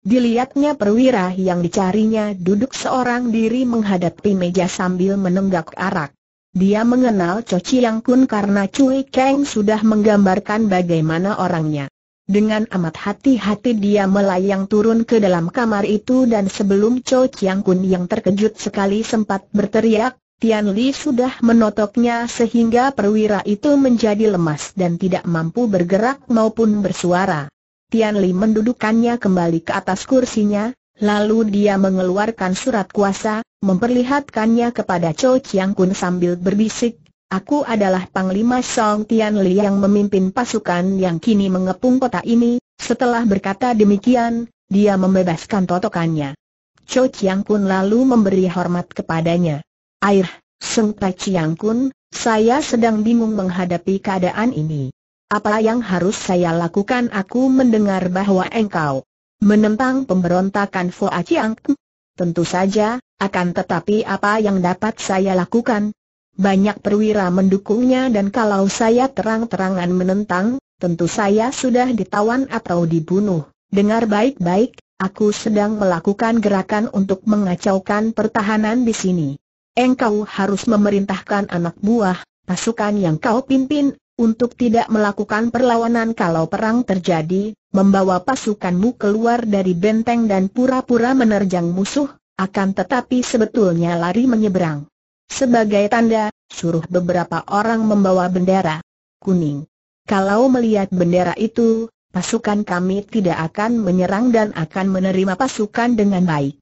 Dilihatnya perwira yang dicarinya duduk seorang diri menghadapi meja sambil menenggak arak. Dia mengenal Cho Chiang Kun karena Cui Kang sudah menggambarkan bagaimana orangnya. Dengan amat hati-hati dia melayang turun ke dalam kamar itu dan sebelum Cho Chiang Kun yang terkejut sekali sempat berteriak, Tian Li sudah menotoknya sehingga perwira itu menjadi lemas dan tidak mampu bergerak maupun bersuara. Tian Li mendudukannya kembali ke atas kursinya, lalu dia mengeluarkan surat kuasa, memperlihatkannya kepada Cho Chiang Kun sambil berbisik, Aku adalah Panglima Song Tian Li yang memimpin pasukan yang kini mengepung kota ini. Setelah berkata demikian, dia membebaskan totokannya. Cho Chiang Kun lalu memberi hormat kepadanya. Air, Seng Tai Chiang Kun, saya sedang bingung menghadapi keadaan ini. Apa yang harus saya lakukan? Aku mendengar bahwa engkau menentang pemberontakan Fu Chiang Kun. Tentu saja, akan tetapi apa yang dapat saya lakukan? banyak perwira mendukungnya dan kalau saya terang-terangan menentang, tentu saya sudah ditawan atau dibunuh. Dengar baik-baik, aku sedang melakukan gerakan untuk mengacaukan pertahanan di sini. Engkau harus memerintahkan anak buah, pasukan yang kau pimpin, untuk tidak melakukan perlawanan kalau perang terjadi, membawa pasukanmu keluar dari benteng dan pura-pura menerjang musuh, akan tetapi sebetulnya lari menyeberang. Sebagai tanda, suruh beberapa orang membawa bendera kuning. Kalau melihat bendera itu, pasukan kami tidak akan menyerang dan akan menerima pasukan dengan baik.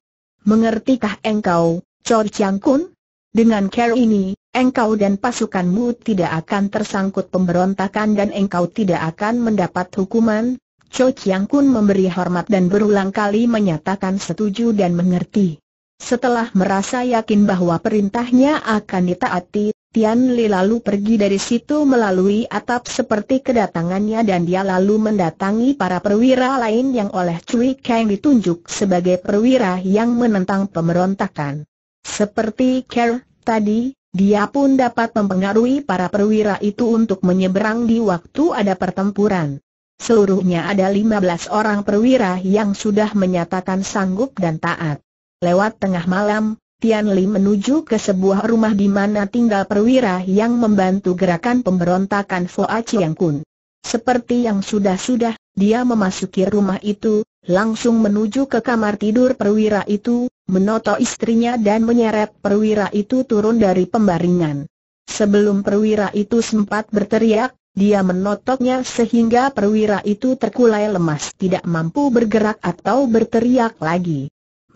Mengertikah engkau, Chor Chiang Kun? Dengan care ini, engkau dan pasukanmu tidak akan tersangkut pemberontakan dan engkau tidak akan mendapat hukuman. Chor Chiang Kun memberi hormat dan berulang kali menyatakan setuju dan mengerti. Setelah merasa yakin bahwa perintahnya akan ditaati, Tian Li lalu pergi dari situ melalui atap seperti kedatangannya dan dia lalu mendatangi para perwira lain yang oleh Cui Kang ditunjuk sebagai perwira yang menentang pemberontakan. Seperti Kerr tadi, dia pun dapat mempengaruhi para perwira itu untuk menyeberang di waktu ada pertempuran. Seluruhnya ada 15 orang perwira yang sudah menyatakan sanggup dan taat. Lewat tengah malam, Tian Li menuju ke sebuah rumah di mana tinggal perwira yang membantu gerakan pemberontakan Foa Chiang Kun. Seperti yang sudah-sudah, dia memasuki rumah itu, langsung menuju ke kamar tidur perwira itu, menoto istrinya dan menyeret perwira itu turun dari pembaringan. Sebelum perwira itu sempat berteriak, dia menotoknya sehingga perwira itu terkulai lemas tidak mampu bergerak atau berteriak lagi.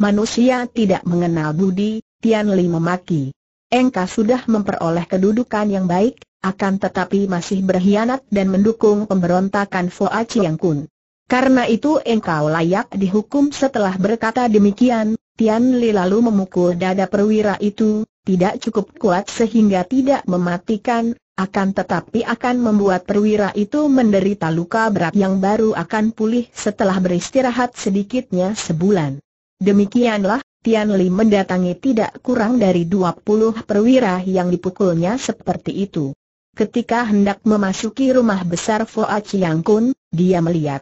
Manusia tidak mengenal budi, Tian Li memaki. Engkau sudah memperoleh kedudukan yang baik, akan tetapi masih berkhianat dan mendukung pemberontakan Foa Chiang Kun. Karena itu engkau layak dihukum setelah berkata demikian, Tian Li lalu memukul dada perwira itu, tidak cukup kuat sehingga tidak mematikan, akan tetapi akan membuat perwira itu menderita luka berat yang baru akan pulih setelah beristirahat sedikitnya sebulan. Demikianlah, Tian Li mendatangi tidak kurang dari dua puluh perwira yang dipukulnya seperti itu. Ketika hendak memasuki rumah besar Foa Chiang Kun, dia melihat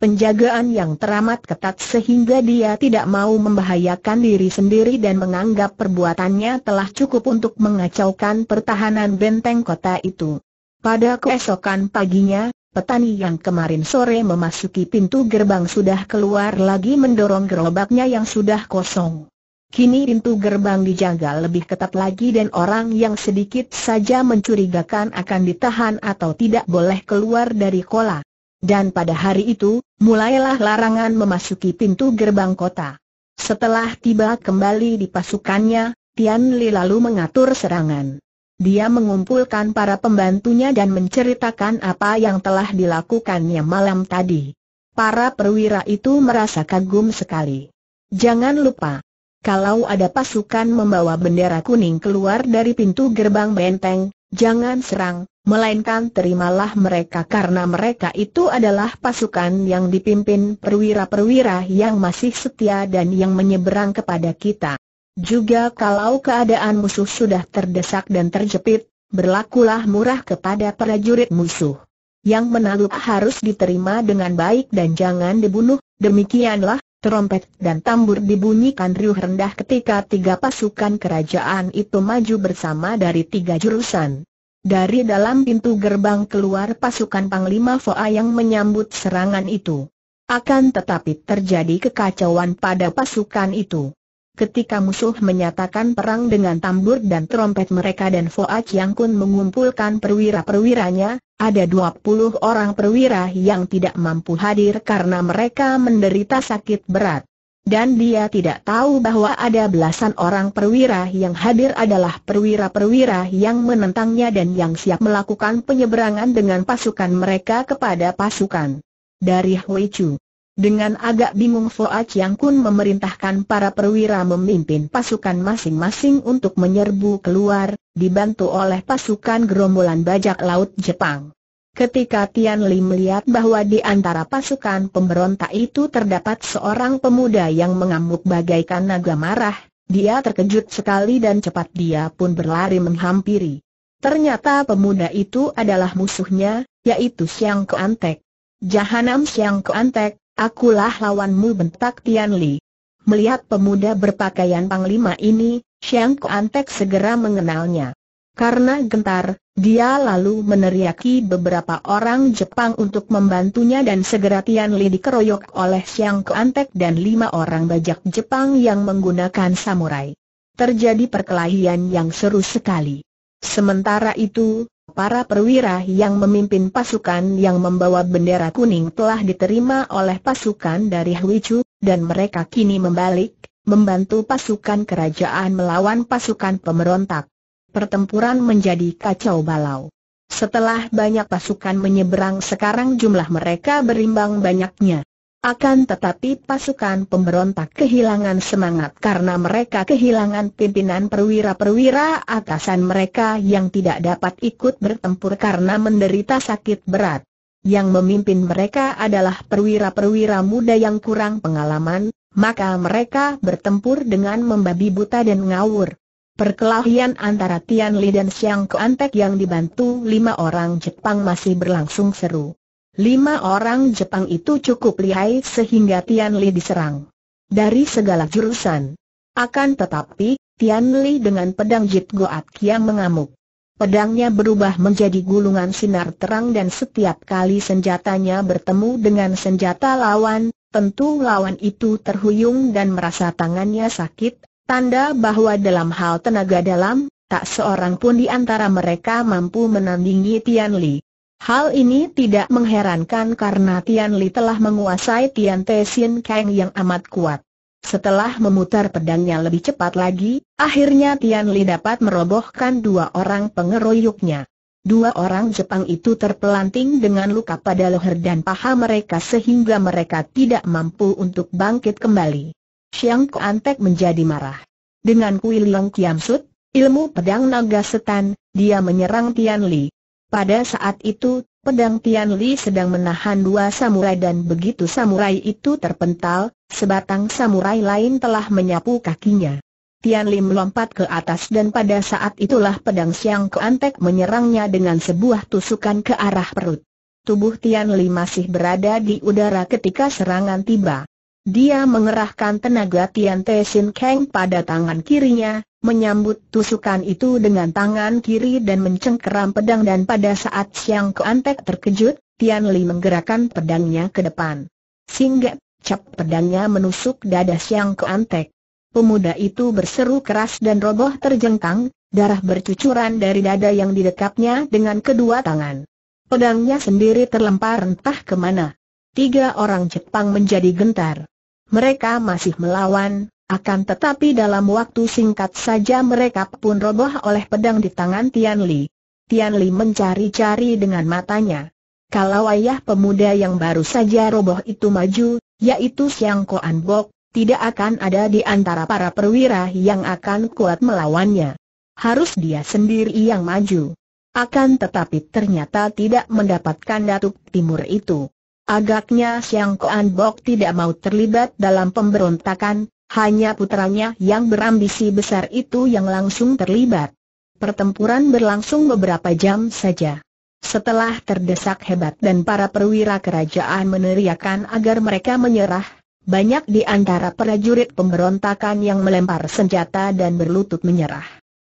penjagaan yang teramat ketat sehingga dia tidak mau membahayakan diri sendiri dan menganggap perbuatannya telah cukup untuk mengacaukan pertahanan benteng kota itu. Pada keesokan paginya, Petani yang kemarin sore memasuki pintu gerbang sudah keluar lagi mendorong gerobaknya yang sudah kosong. Kini pintu gerbang dijaga lebih ketat lagi dan orang yang sedikit saja mencurigakan akan ditahan atau tidak boleh keluar dari kola. Dan pada hari itu, mulailah larangan memasuki pintu gerbang kota. Setelah tiba kembali di pasukannya, Tian Li lalu mengatur serangan. Dia mengumpulkan para pembantunya dan menceritakan apa yang telah dilakukannya malam tadi. Para perwira itu merasa kagum sekali. Jangan lupa, kalau ada pasukan membawa bendera kuning keluar dari pintu gerbang benteng, jangan serang, melainkan terimalah mereka karena mereka itu adalah pasukan yang dipimpin perwira-perwira yang masih setia dan yang menyeberang kepada kita. Juga kalau keadaan musuh sudah terdesak dan terjepit, berlakulah murah kepada prajurit musuh. Yang menaluk harus diterima dengan baik dan jangan dibunuh, demikianlah, trompet dan tambur dibunyikan riuh rendah ketika tiga pasukan kerajaan itu maju bersama dari tiga jurusan. Dari dalam pintu gerbang keluar pasukan Panglima Foa yang menyambut serangan itu. Akan tetapi terjadi kekacauan pada pasukan itu ketika musuh menyatakan perang dengan tambur dan trompet mereka dan Foa Chiang Kun mengumpulkan perwira-perwiranya, ada 20 orang perwira yang tidak mampu hadir karena mereka menderita sakit berat. Dan dia tidak tahu bahwa ada belasan orang perwira yang hadir adalah perwira-perwira yang menentangnya dan yang siap melakukan penyeberangan dengan pasukan mereka kepada pasukan dari Hui Chu. Dengan agak bingung Foa Chiang Kun memerintahkan para perwira memimpin pasukan masing-masing untuk menyerbu keluar, dibantu oleh pasukan gerombolan bajak laut Jepang. Ketika Tian Li melihat bahwa di antara pasukan pemberontak itu terdapat seorang pemuda yang mengamuk bagaikan naga marah, dia terkejut sekali dan cepat dia pun berlari menghampiri. Ternyata pemuda itu adalah musuhnya, yaitu Siang Keantek. Jahanam Siang Keantek, Akulah lawanmu bentak Tian Li. Melihat pemuda berpakaian panglima ini, Xiang Kuantek segera mengenalnya. Karena gentar, dia lalu meneriaki beberapa orang Jepang untuk membantunya dan segera Tian Li dikeroyok oleh Xiang Kuantek dan lima orang bajak Jepang yang menggunakan samurai. Terjadi perkelahian yang seru sekali. Sementara itu, para perwira yang memimpin pasukan yang membawa bendera kuning telah diterima oleh pasukan dari Huichu, dan mereka kini membalik, membantu pasukan kerajaan melawan pasukan pemberontak. Pertempuran menjadi kacau balau. Setelah banyak pasukan menyeberang sekarang jumlah mereka berimbang banyaknya. Akan tetapi pasukan pemberontak kehilangan semangat karena mereka kehilangan pimpinan perwira-perwira atasan mereka yang tidak dapat ikut bertempur karena menderita sakit berat. Yang memimpin mereka adalah perwira-perwira muda yang kurang pengalaman, maka mereka bertempur dengan membabi buta dan ngawur. Perkelahian antara Tian Li dan Xiang Kuantek yang dibantu lima orang Jepang masih berlangsung seru. Lima orang Jepang itu cukup lihai sehingga Tian Li diserang. Dari segala jurusan. Akan tetapi, Tian Li dengan pedang Jit Goat Kiang mengamuk. Pedangnya berubah menjadi gulungan sinar terang dan setiap kali senjatanya bertemu dengan senjata lawan, tentu lawan itu terhuyung dan merasa tangannya sakit, tanda bahwa dalam hal tenaga dalam, tak seorang pun di antara mereka mampu menandingi Tian Li. Hal ini tidak mengherankan karena Tian Li telah menguasai Tian Te Xin Kang yang amat kuat. Setelah memutar pedangnya lebih cepat lagi, akhirnya Tian Li dapat merobohkan dua orang pengeroyoknya. Dua orang Jepang itu terpelanting dengan luka pada leher dan paha mereka sehingga mereka tidak mampu untuk bangkit kembali. Xiang Kuantek menjadi marah. Dengan Kui Long Kiam Sut, ilmu pedang naga setan, dia menyerang Tian Li, pada saat itu, pedang Tian Li sedang menahan dua samurai dan begitu samurai itu terpental, sebatang samurai lain telah menyapu kakinya. Tian Li melompat ke atas dan pada saat itulah pedang Siang Keantek menyerangnya dengan sebuah tusukan ke arah perut. Tubuh Tian Li masih berada di udara ketika serangan tiba. Dia mengerahkan tenaga Tian Te Sin Kang pada tangan kirinya, menyambut tusukan itu dengan tangan kiri dan mencengkeram pedang dan pada saat Siang Keantek terkejut, Tian Li menggerakkan pedangnya ke depan. Singgap, cap pedangnya menusuk dada Siang Keantek. Pemuda itu berseru keras dan roboh terjengkang, darah bercucuran dari dada yang didekapnya dengan kedua tangan. Pedangnya sendiri terlempar entah kemana. Tiga orang Jepang menjadi gentar mereka masih melawan, akan tetapi dalam waktu singkat saja mereka pun roboh oleh pedang di tangan Tian Li. Tian Li mencari-cari dengan matanya. Kalau ayah pemuda yang baru saja roboh itu maju, yaitu Siang Koan Bok, tidak akan ada di antara para perwira yang akan kuat melawannya. Harus dia sendiri yang maju. Akan tetapi ternyata tidak mendapatkan Datuk Timur itu. Agaknya Siang Koan Bok tidak mau terlibat dalam pemberontakan, hanya putranya yang berambisi besar itu yang langsung terlibat. Pertempuran berlangsung beberapa jam saja. Setelah terdesak hebat dan para perwira kerajaan meneriakan agar mereka menyerah, banyak di antara prajurit pemberontakan yang melempar senjata dan berlutut menyerah.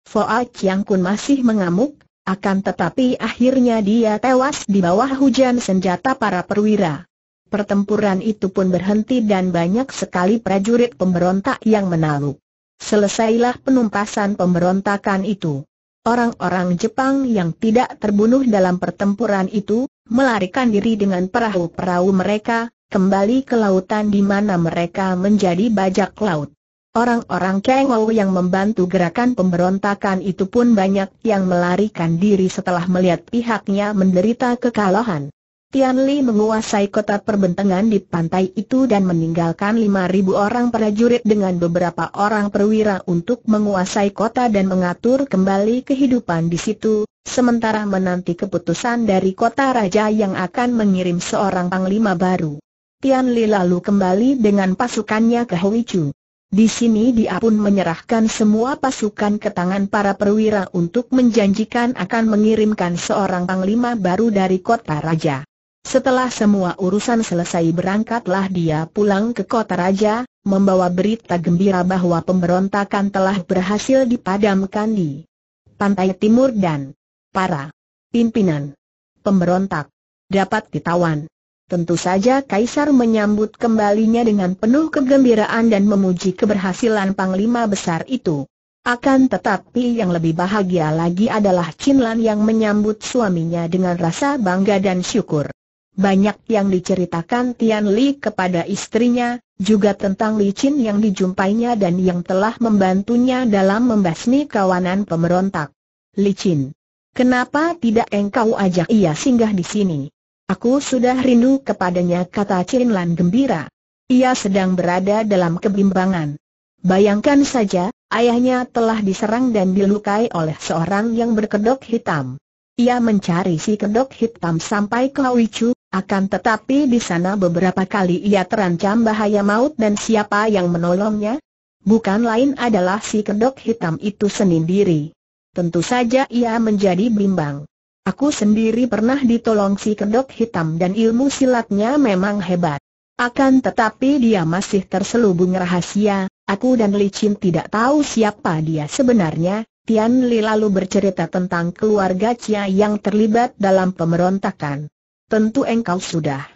Foa Chiang Kun masih mengamuk, akan tetapi akhirnya dia tewas di bawah hujan senjata para perwira. Pertempuran itu pun berhenti dan banyak sekali prajurit pemberontak yang menaluk. Selesailah penumpasan pemberontakan itu. Orang-orang Jepang yang tidak terbunuh dalam pertempuran itu, melarikan diri dengan perahu-perahu mereka, kembali ke lautan di mana mereka menjadi bajak laut. Orang-orang Kengou yang membantu gerakan pemberontakan itu pun banyak yang melarikan diri setelah melihat pihaknya menderita kekalahan. Tian Li menguasai kota perbentangan di pantai itu dan meninggalkan 5.000 orang prajurit dengan beberapa orang perwira untuk menguasai kota dan mengatur kembali kehidupan di situ, sementara menanti keputusan dari kota raja yang akan mengirim seorang panglima baru. Tian Li lalu kembali dengan pasukannya ke Huichu. Di sini dia pun menyerahkan semua pasukan ke tangan para perwira untuk menjanjikan akan mengirimkan seorang panglima baru dari kota raja. Setelah semua urusan selesai berangkatlah dia pulang ke kota raja, membawa berita gembira bahwa pemberontakan telah berhasil dipadamkan di pantai timur dan para pimpinan pemberontak dapat ditawan. Tentu saja Kaisar menyambut kembalinya dengan penuh kegembiraan dan memuji keberhasilan Panglima Besar itu. Akan tetapi yang lebih bahagia lagi adalah Chin yang menyambut suaminya dengan rasa bangga dan syukur. Banyak yang diceritakan Tian Li kepada istrinya, juga tentang Li Chin yang dijumpainya dan yang telah membantunya dalam membasmi kawanan pemberontak. Li Chin, kenapa tidak engkau ajak ia singgah di sini? Aku sudah rindu kepadanya kata Chin Lan gembira. Ia sedang berada dalam kebimbangan. Bayangkan saja, ayahnya telah diserang dan dilukai oleh seorang yang berkedok hitam. Ia mencari si kedok hitam sampai ke Wicu, akan tetapi di sana beberapa kali ia terancam bahaya maut dan siapa yang menolongnya? Bukan lain adalah si kedok hitam itu sendiri. Tentu saja ia menjadi bimbang. Aku sendiri pernah ditolong si kedok hitam dan ilmu silatnya memang hebat. Akan tetapi dia masih terselubung rahasia, aku dan Li Chin tidak tahu siapa dia sebenarnya. Tian Li lalu bercerita tentang keluarga Chia yang terlibat dalam pemberontakan. Tentu engkau sudah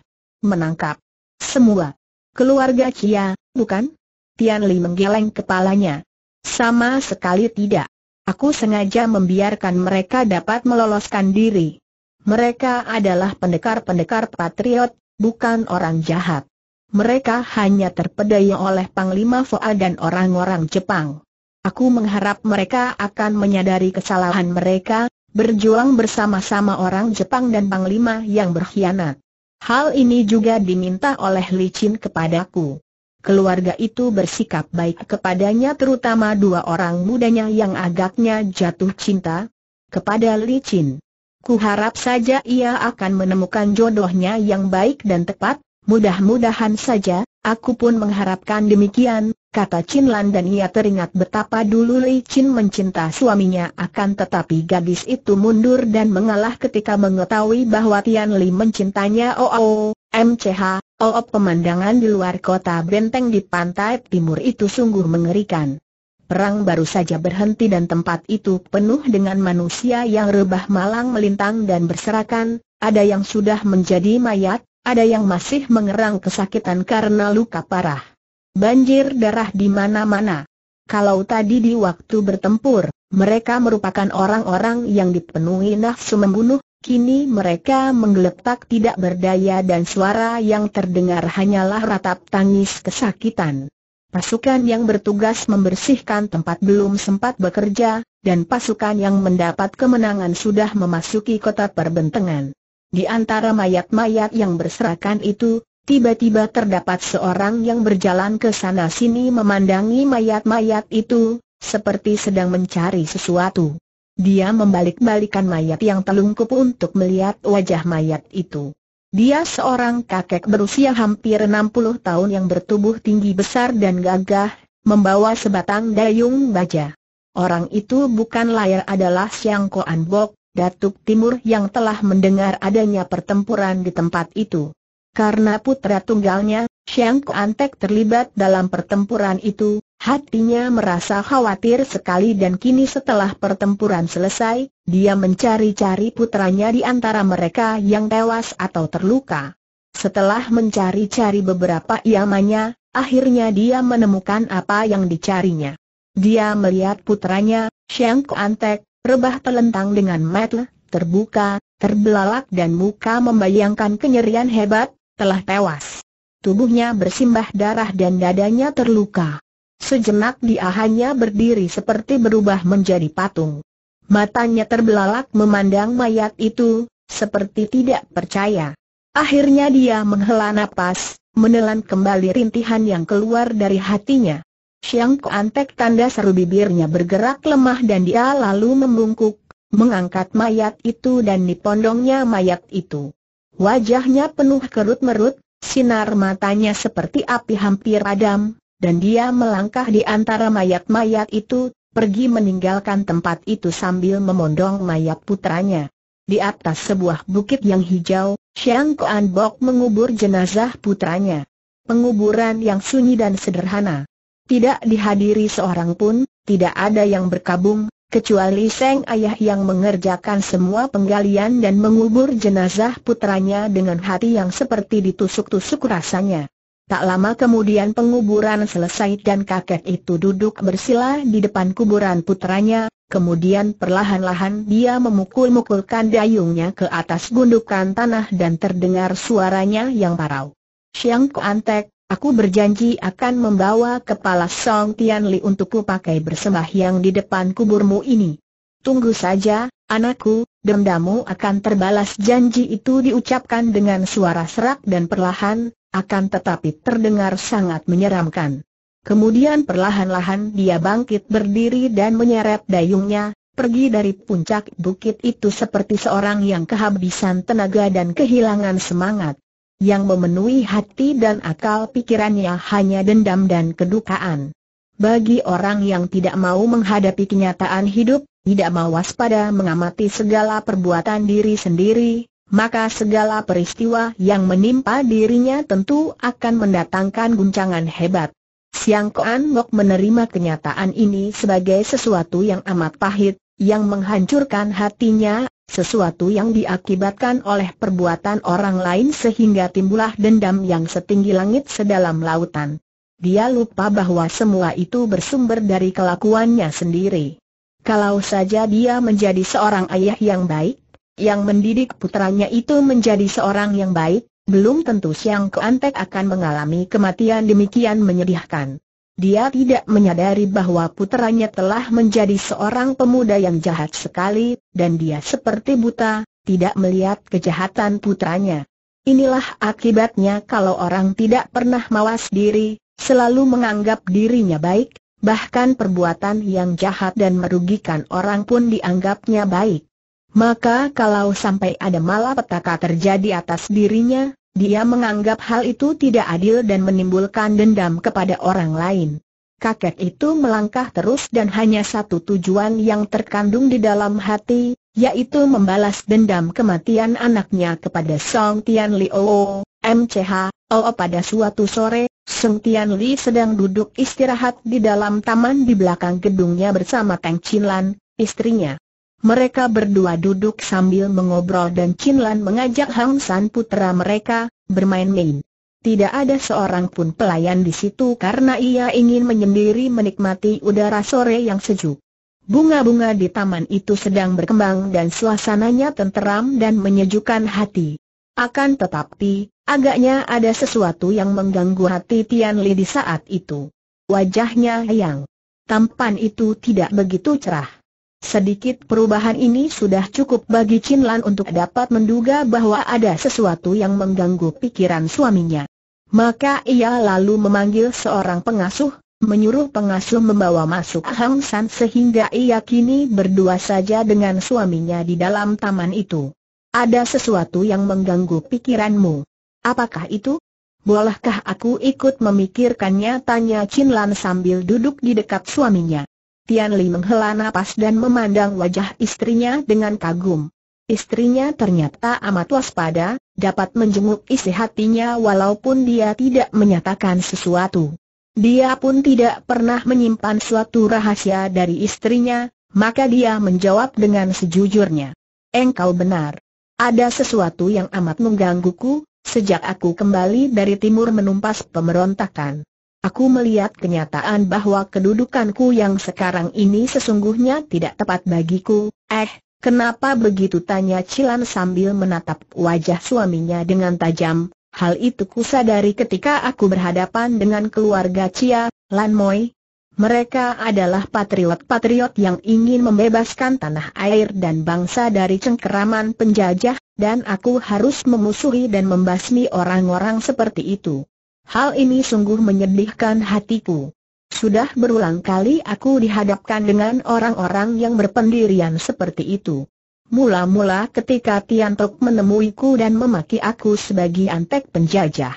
menangkap semua keluarga Chia, bukan? Tian Li menggeleng kepalanya. Sama sekali tidak. Aku sengaja membiarkan mereka dapat meloloskan diri. Mereka adalah pendekar-pendekar patriot, bukan orang jahat. Mereka hanya terpedaya oleh Panglima Foa dan orang-orang Jepang. Aku mengharap mereka akan menyadari kesalahan mereka, berjuang bersama-sama orang Jepang dan Panglima yang berkhianat. Hal ini juga diminta oleh Licin kepadaku. Keluarga itu bersikap baik kepadanya terutama dua orang mudanya yang agaknya jatuh cinta kepada Li Chin. Ku harap saja ia akan menemukan jodohnya yang baik dan tepat, mudah-mudahan saja, aku pun mengharapkan demikian, kata Chin Lan dan ia teringat betapa dulu Li Chin mencinta suaminya akan tetapi gadis itu mundur dan mengalah ketika mengetahui bahwa Tian Li mencintanya Oh, MCH, oh, Oh, pemandangan di luar kota benteng di pantai timur itu sungguh mengerikan. Perang baru saja berhenti dan tempat itu penuh dengan manusia yang rebah malang melintang dan berserakan, ada yang sudah menjadi mayat, ada yang masih mengerang kesakitan karena luka parah. Banjir darah di mana-mana. Kalau tadi di waktu bertempur, mereka merupakan orang-orang yang dipenuhi nafsu membunuh, Kini mereka menggeletak tidak berdaya dan suara yang terdengar hanyalah ratap tangis kesakitan. Pasukan yang bertugas membersihkan tempat belum sempat bekerja, dan pasukan yang mendapat kemenangan sudah memasuki kota perbentengan. Di antara mayat-mayat yang berserakan itu, tiba-tiba terdapat seorang yang berjalan ke sana-sini memandangi mayat-mayat itu, seperti sedang mencari sesuatu. Dia membalik-balikan mayat yang telungkup untuk melihat wajah mayat itu. Dia seorang kakek berusia hampir 60 tahun yang bertubuh tinggi besar dan gagah, membawa sebatang dayung baja. Orang itu bukan layar adalah Siang Koan Bok, Datuk Timur yang telah mendengar adanya pertempuran di tempat itu. Karena putra tunggalnya, Siang Koan Tek terlibat dalam pertempuran itu, Hatinya merasa khawatir sekali dan kini setelah pertempuran selesai, dia mencari-cari putranya di antara mereka yang tewas atau terluka. Setelah mencari-cari beberapa iamannya, akhirnya dia menemukan apa yang dicarinya. Dia melihat putranya, Sheng Antek, rebah telentang dengan metel, terbuka, terbelalak dan muka membayangkan kenyerian hebat, telah tewas. Tubuhnya bersimbah darah dan dadanya terluka. Sejenak dia hanya berdiri seperti berubah menjadi patung. Matanya terbelalak memandang mayat itu, seperti tidak percaya. Akhirnya dia menghela napas, menelan kembali rintihan yang keluar dari hatinya. Siang Koantek tanda seru bibirnya bergerak lemah dan dia lalu membungkuk, mengangkat mayat itu dan dipondongnya mayat itu. Wajahnya penuh kerut-merut, sinar matanya seperti api hampir padam, dan dia melangkah di antara mayat-mayat itu, pergi meninggalkan tempat itu sambil memondong mayat putranya. Di atas sebuah bukit yang hijau, Xiang Kuan Bok mengubur jenazah putranya. Penguburan yang sunyi dan sederhana. Tidak dihadiri seorang pun, tidak ada yang berkabung, kecuali Seng Ayah yang mengerjakan semua penggalian dan mengubur jenazah putranya dengan hati yang seperti ditusuk-tusuk rasanya. Tak lama kemudian penguburan selesai dan kakek itu duduk bersila di depan kuburan putranya, kemudian perlahan-lahan dia memukul-mukulkan dayungnya ke atas gundukan tanah dan terdengar suaranya yang parau. Siang Antek, aku berjanji akan membawa kepala Song Tianli untukku pakai bersembahyang di depan kuburmu ini. Tunggu saja, anakku, dendamu akan terbalas janji itu diucapkan dengan suara serak dan perlahan, akan tetapi terdengar sangat menyeramkan. Kemudian perlahan-lahan dia bangkit berdiri dan menyeret dayungnya, pergi dari puncak bukit itu seperti seorang yang kehabisan tenaga dan kehilangan semangat. Yang memenuhi hati dan akal pikirannya hanya dendam dan kedukaan. Bagi orang yang tidak mau menghadapi kenyataan hidup, tidak mau waspada mengamati segala perbuatan diri sendiri, maka segala peristiwa yang menimpa dirinya tentu akan mendatangkan guncangan hebat. Siang Koan Ngok menerima kenyataan ini sebagai sesuatu yang amat pahit, yang menghancurkan hatinya, sesuatu yang diakibatkan oleh perbuatan orang lain sehingga timbulah dendam yang setinggi langit sedalam lautan. Dia lupa bahwa semua itu bersumber dari kelakuannya sendiri. Kalau saja dia menjadi seorang ayah yang baik, yang mendidik putranya itu menjadi seorang yang baik, belum tentu Siang Keantek akan mengalami kematian demikian menyedihkan. Dia tidak menyadari bahwa putranya telah menjadi seorang pemuda yang jahat sekali, dan dia seperti buta, tidak melihat kejahatan putranya. Inilah akibatnya kalau orang tidak pernah mawas diri, selalu menganggap dirinya baik, bahkan perbuatan yang jahat dan merugikan orang pun dianggapnya baik. Maka kalau sampai ada malapetaka terjadi atas dirinya, dia menganggap hal itu tidak adil dan menimbulkan dendam kepada orang lain. Kakek itu melangkah terus dan hanya satu tujuan yang terkandung di dalam hati, yaitu membalas dendam kematian anaknya kepada Song Tian Oo, MCH, Oo pada suatu sore, Song Tian Li sedang duduk istirahat di dalam taman di belakang gedungnya bersama Teng Chin Lan, istrinya. Mereka berdua duduk sambil mengobrol dan Chin Lan mengajak Hang San putera mereka, bermain-main. Tidak ada seorang pun pelayan di situ karena ia ingin menyendiri menikmati udara sore yang sejuk. Bunga-bunga di taman itu sedang berkembang dan suasananya tenteram dan menyejukkan hati. Akan tetapi, agaknya ada sesuatu yang mengganggu hati Tian Li di saat itu. Wajahnya yang tampan itu tidak begitu cerah. Sedikit perubahan ini sudah cukup bagi Chin Lan untuk dapat menduga bahwa ada sesuatu yang mengganggu pikiran suaminya. Maka ia lalu memanggil seorang pengasuh, menyuruh pengasuh membawa masuk Hang San sehingga ia kini berdua saja dengan suaminya di dalam taman itu. Ada sesuatu yang mengganggu pikiranmu. Apakah itu? Bolehkah aku ikut memikirkannya? Tanya Chin Lan sambil duduk di dekat suaminya. Tian Li menghela napas dan memandang wajah istrinya dengan kagum. Istrinya ternyata amat waspada, dapat menjenguk isi hatinya walaupun dia tidak menyatakan sesuatu. Dia pun tidak pernah menyimpan suatu rahasia dari istrinya, maka dia menjawab dengan sejujurnya. Engkau benar. Ada sesuatu yang amat menggangguku, sejak aku kembali dari timur menumpas pemberontakan. Aku melihat kenyataan bahwa kedudukanku yang sekarang ini sesungguhnya tidak tepat bagiku. Eh, kenapa begitu tanya Cilan sambil menatap wajah suaminya dengan tajam. Hal itu ku sadari ketika aku berhadapan dengan keluarga Cia, Lan Moi. Mereka adalah patriot-patriot yang ingin membebaskan tanah air dan bangsa dari cengkeraman penjajah, dan aku harus memusuhi dan membasmi orang-orang seperti itu. Hal ini sungguh menyedihkan hatiku. Sudah berulang kali aku dihadapkan dengan orang-orang yang berpendirian seperti itu. Mula-mula ketika Tiantok menemuiku dan memaki aku sebagai antek penjajah.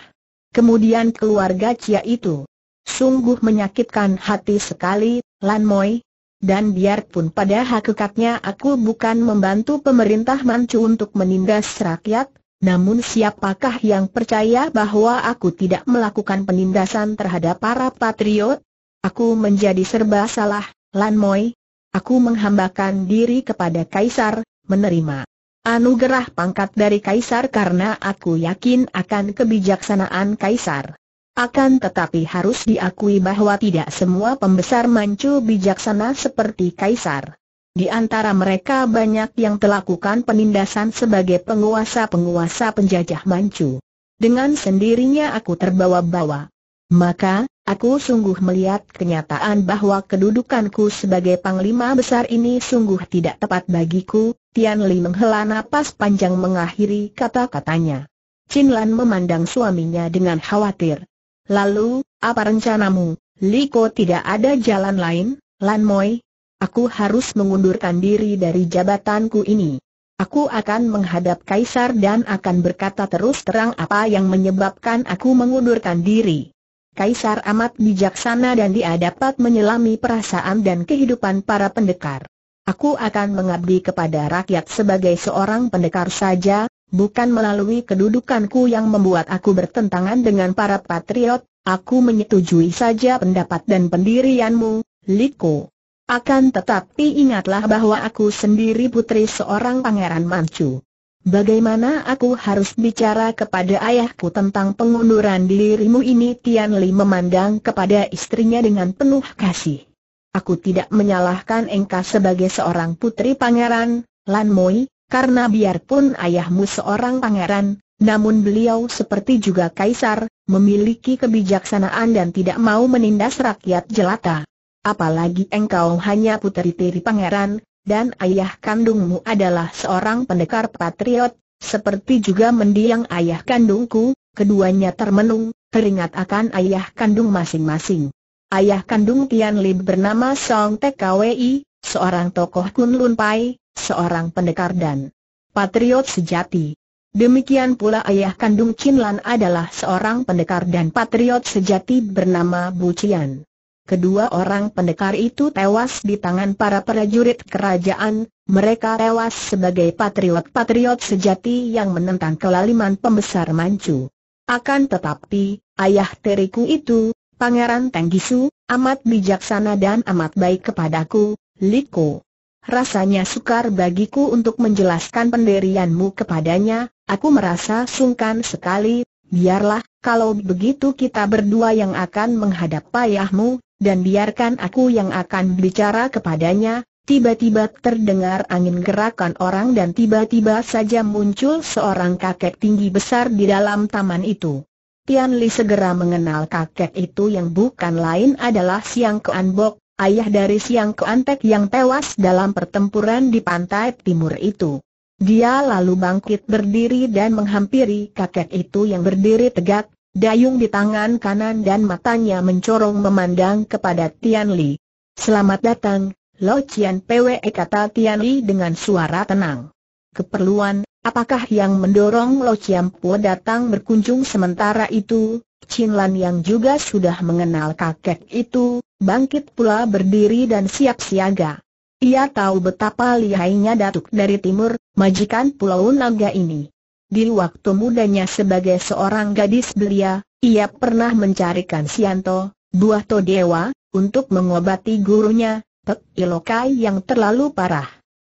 Kemudian keluarga Cia itu. Sungguh menyakitkan hati sekali, Lan Moi. Dan biarpun pada hakikatnya aku bukan membantu pemerintah Manchu untuk menindas rakyat, namun siapakah yang percaya bahwa aku tidak melakukan penindasan terhadap para patriot? Aku menjadi serba salah, Lan Moi. Aku menghambakan diri kepada Kaisar, menerima anugerah pangkat dari Kaisar karena aku yakin akan kebijaksanaan Kaisar. Akan tetapi harus diakui bahwa tidak semua pembesar mancu bijaksana seperti Kaisar. Di antara mereka banyak yang melakukan penindasan sebagai penguasa-penguasa penjajah Manchu. Dengan sendirinya aku terbawa-bawa. Maka, aku sungguh melihat kenyataan bahwa kedudukanku sebagai panglima besar ini sungguh tidak tepat bagiku, Tian Li menghela napas panjang mengakhiri kata-katanya. Chin Lan memandang suaminya dengan khawatir. Lalu, apa rencanamu? Li Liko tidak ada jalan lain, Lan Moi, Aku harus mengundurkan diri dari jabatanku ini. Aku akan menghadap Kaisar dan akan berkata terus terang apa yang menyebabkan aku mengundurkan diri. Kaisar amat bijaksana dan dia dapat menyelami perasaan dan kehidupan para pendekar. Aku akan mengabdi kepada rakyat sebagai seorang pendekar saja, bukan melalui kedudukanku yang membuat aku bertentangan dengan para patriot, aku menyetujui saja pendapat dan pendirianmu, Liko. Akan tetapi ingatlah bahwa aku sendiri putri seorang pangeran Manchu. Bagaimana aku harus bicara kepada ayahku tentang pengunduran dirimu ini Tian Li memandang kepada istrinya dengan penuh kasih. Aku tidak menyalahkan engkau sebagai seorang putri pangeran, Lan Moi, karena biarpun ayahmu seorang pangeran, namun beliau seperti juga kaisar, memiliki kebijaksanaan dan tidak mau menindas rakyat jelata apalagi engkau hanya puteri tiri pangeran, dan ayah kandungmu adalah seorang pendekar patriot, seperti juga mendiang ayah kandungku, keduanya termenung, teringat akan ayah kandung masing-masing. Ayah kandung Tian Li bernama Song TKWI, seorang tokoh Kunlun Pai, seorang pendekar dan patriot sejati. Demikian pula ayah kandung Chin Lan adalah seorang pendekar dan patriot sejati bernama Bu Cian kedua orang pendekar itu tewas di tangan para prajurit kerajaan, mereka tewas sebagai patriot-patriot sejati yang menentang kelaliman pembesar Manchu. Akan tetapi, ayah teriku itu, Pangeran Tenggisu, amat bijaksana dan amat baik kepadaku, Liko. Rasanya sukar bagiku untuk menjelaskan penderianmu kepadanya, aku merasa sungkan sekali, biarlah, kalau begitu kita berdua yang akan menghadap payahmu, dan biarkan aku yang akan bicara kepadanya, tiba-tiba terdengar angin gerakan orang dan tiba-tiba saja muncul seorang kakek tinggi besar di dalam taman itu. Tian Li segera mengenal kakek itu yang bukan lain adalah Siang Kean Bok, ayah dari Siang Tek yang tewas dalam pertempuran di pantai timur itu. Dia lalu bangkit berdiri dan menghampiri kakek itu yang berdiri tegak, dayung di tangan kanan dan matanya mencorong memandang kepada Tian Li. Selamat datang, Lo Cian Pwe kata Tian Li dengan suara tenang. Keperluan, apakah yang mendorong Lo Cian Pwe datang berkunjung sementara itu? Chin Lan yang juga sudah mengenal kakek itu, bangkit pula berdiri dan siap siaga. Ia tahu betapa lihainya datuk dari timur, majikan Pulau Naga ini. Di waktu mudanya sebagai seorang gadis belia, ia pernah mencarikan Sianto, buah Todewa, untuk mengobati gurunya, Pek Ilokai yang terlalu parah.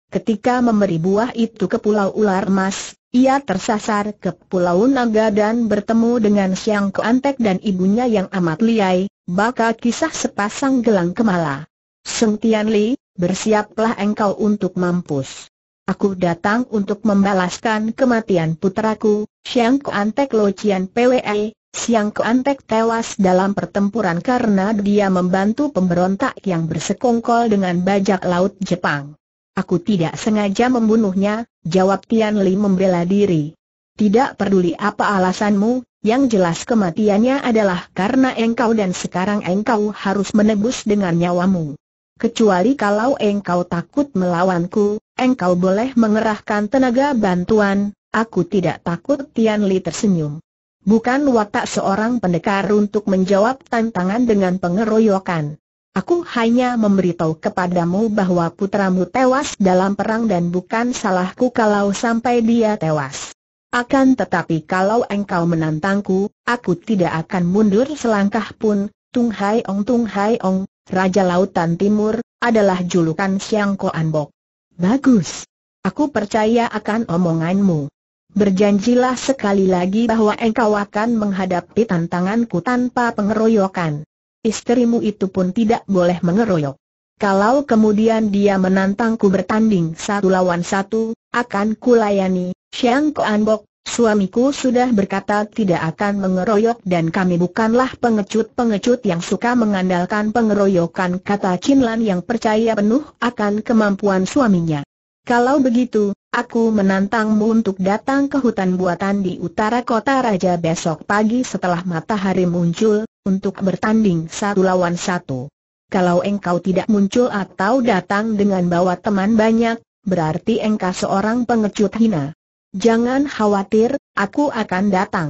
Ketika memberi buah itu ke Pulau Ular Mas, ia tersasar ke Pulau Naga dan bertemu dengan Siang Keantek dan ibunya yang amat liai, bakal kisah sepasang gelang kemala. Seng Tian Li, bersiaplah engkau untuk mampus. Aku datang untuk membalaskan kematian putraku, Siang Antek Lo Cian PWE, Siang Kuantek tewas dalam pertempuran karena dia membantu pemberontak yang bersekongkol dengan bajak laut Jepang. Aku tidak sengaja membunuhnya, jawab Tian Li membela diri. Tidak peduli apa alasanmu, yang jelas kematiannya adalah karena engkau dan sekarang engkau harus menebus dengan nyawamu. Kecuali kalau engkau takut melawanku, engkau boleh mengerahkan tenaga bantuan, aku tidak takut Tian Li tersenyum. Bukan watak seorang pendekar untuk menjawab tantangan dengan pengeroyokan. Aku hanya memberitahu kepadamu bahwa putramu tewas dalam perang dan bukan salahku kalau sampai dia tewas. Akan tetapi kalau engkau menantangku, aku tidak akan mundur selangkah pun, Tung Hai Ong Tung Hai Ong, Raja Lautan Timur, adalah julukan Siang Ko Anbok. Bagus. Aku percaya akan omonganmu. Berjanjilah sekali lagi bahwa engkau akan menghadapi tantanganku tanpa pengeroyokan. Istrimu itu pun tidak boleh mengeroyok. Kalau kemudian dia menantangku bertanding satu lawan satu, akan kulayani, Siang Ko Anbok, Suamiku sudah berkata tidak akan mengeroyok dan kami bukanlah pengecut-pengecut yang suka mengandalkan pengeroyokan kata Kinlan yang percaya penuh akan kemampuan suaminya. Kalau begitu, aku menantangmu untuk datang ke hutan buatan di utara kota raja besok pagi setelah matahari muncul, untuk bertanding satu lawan satu. Kalau engkau tidak muncul atau datang dengan bawa teman banyak, berarti engkau seorang pengecut hina. Jangan khawatir, aku akan datang.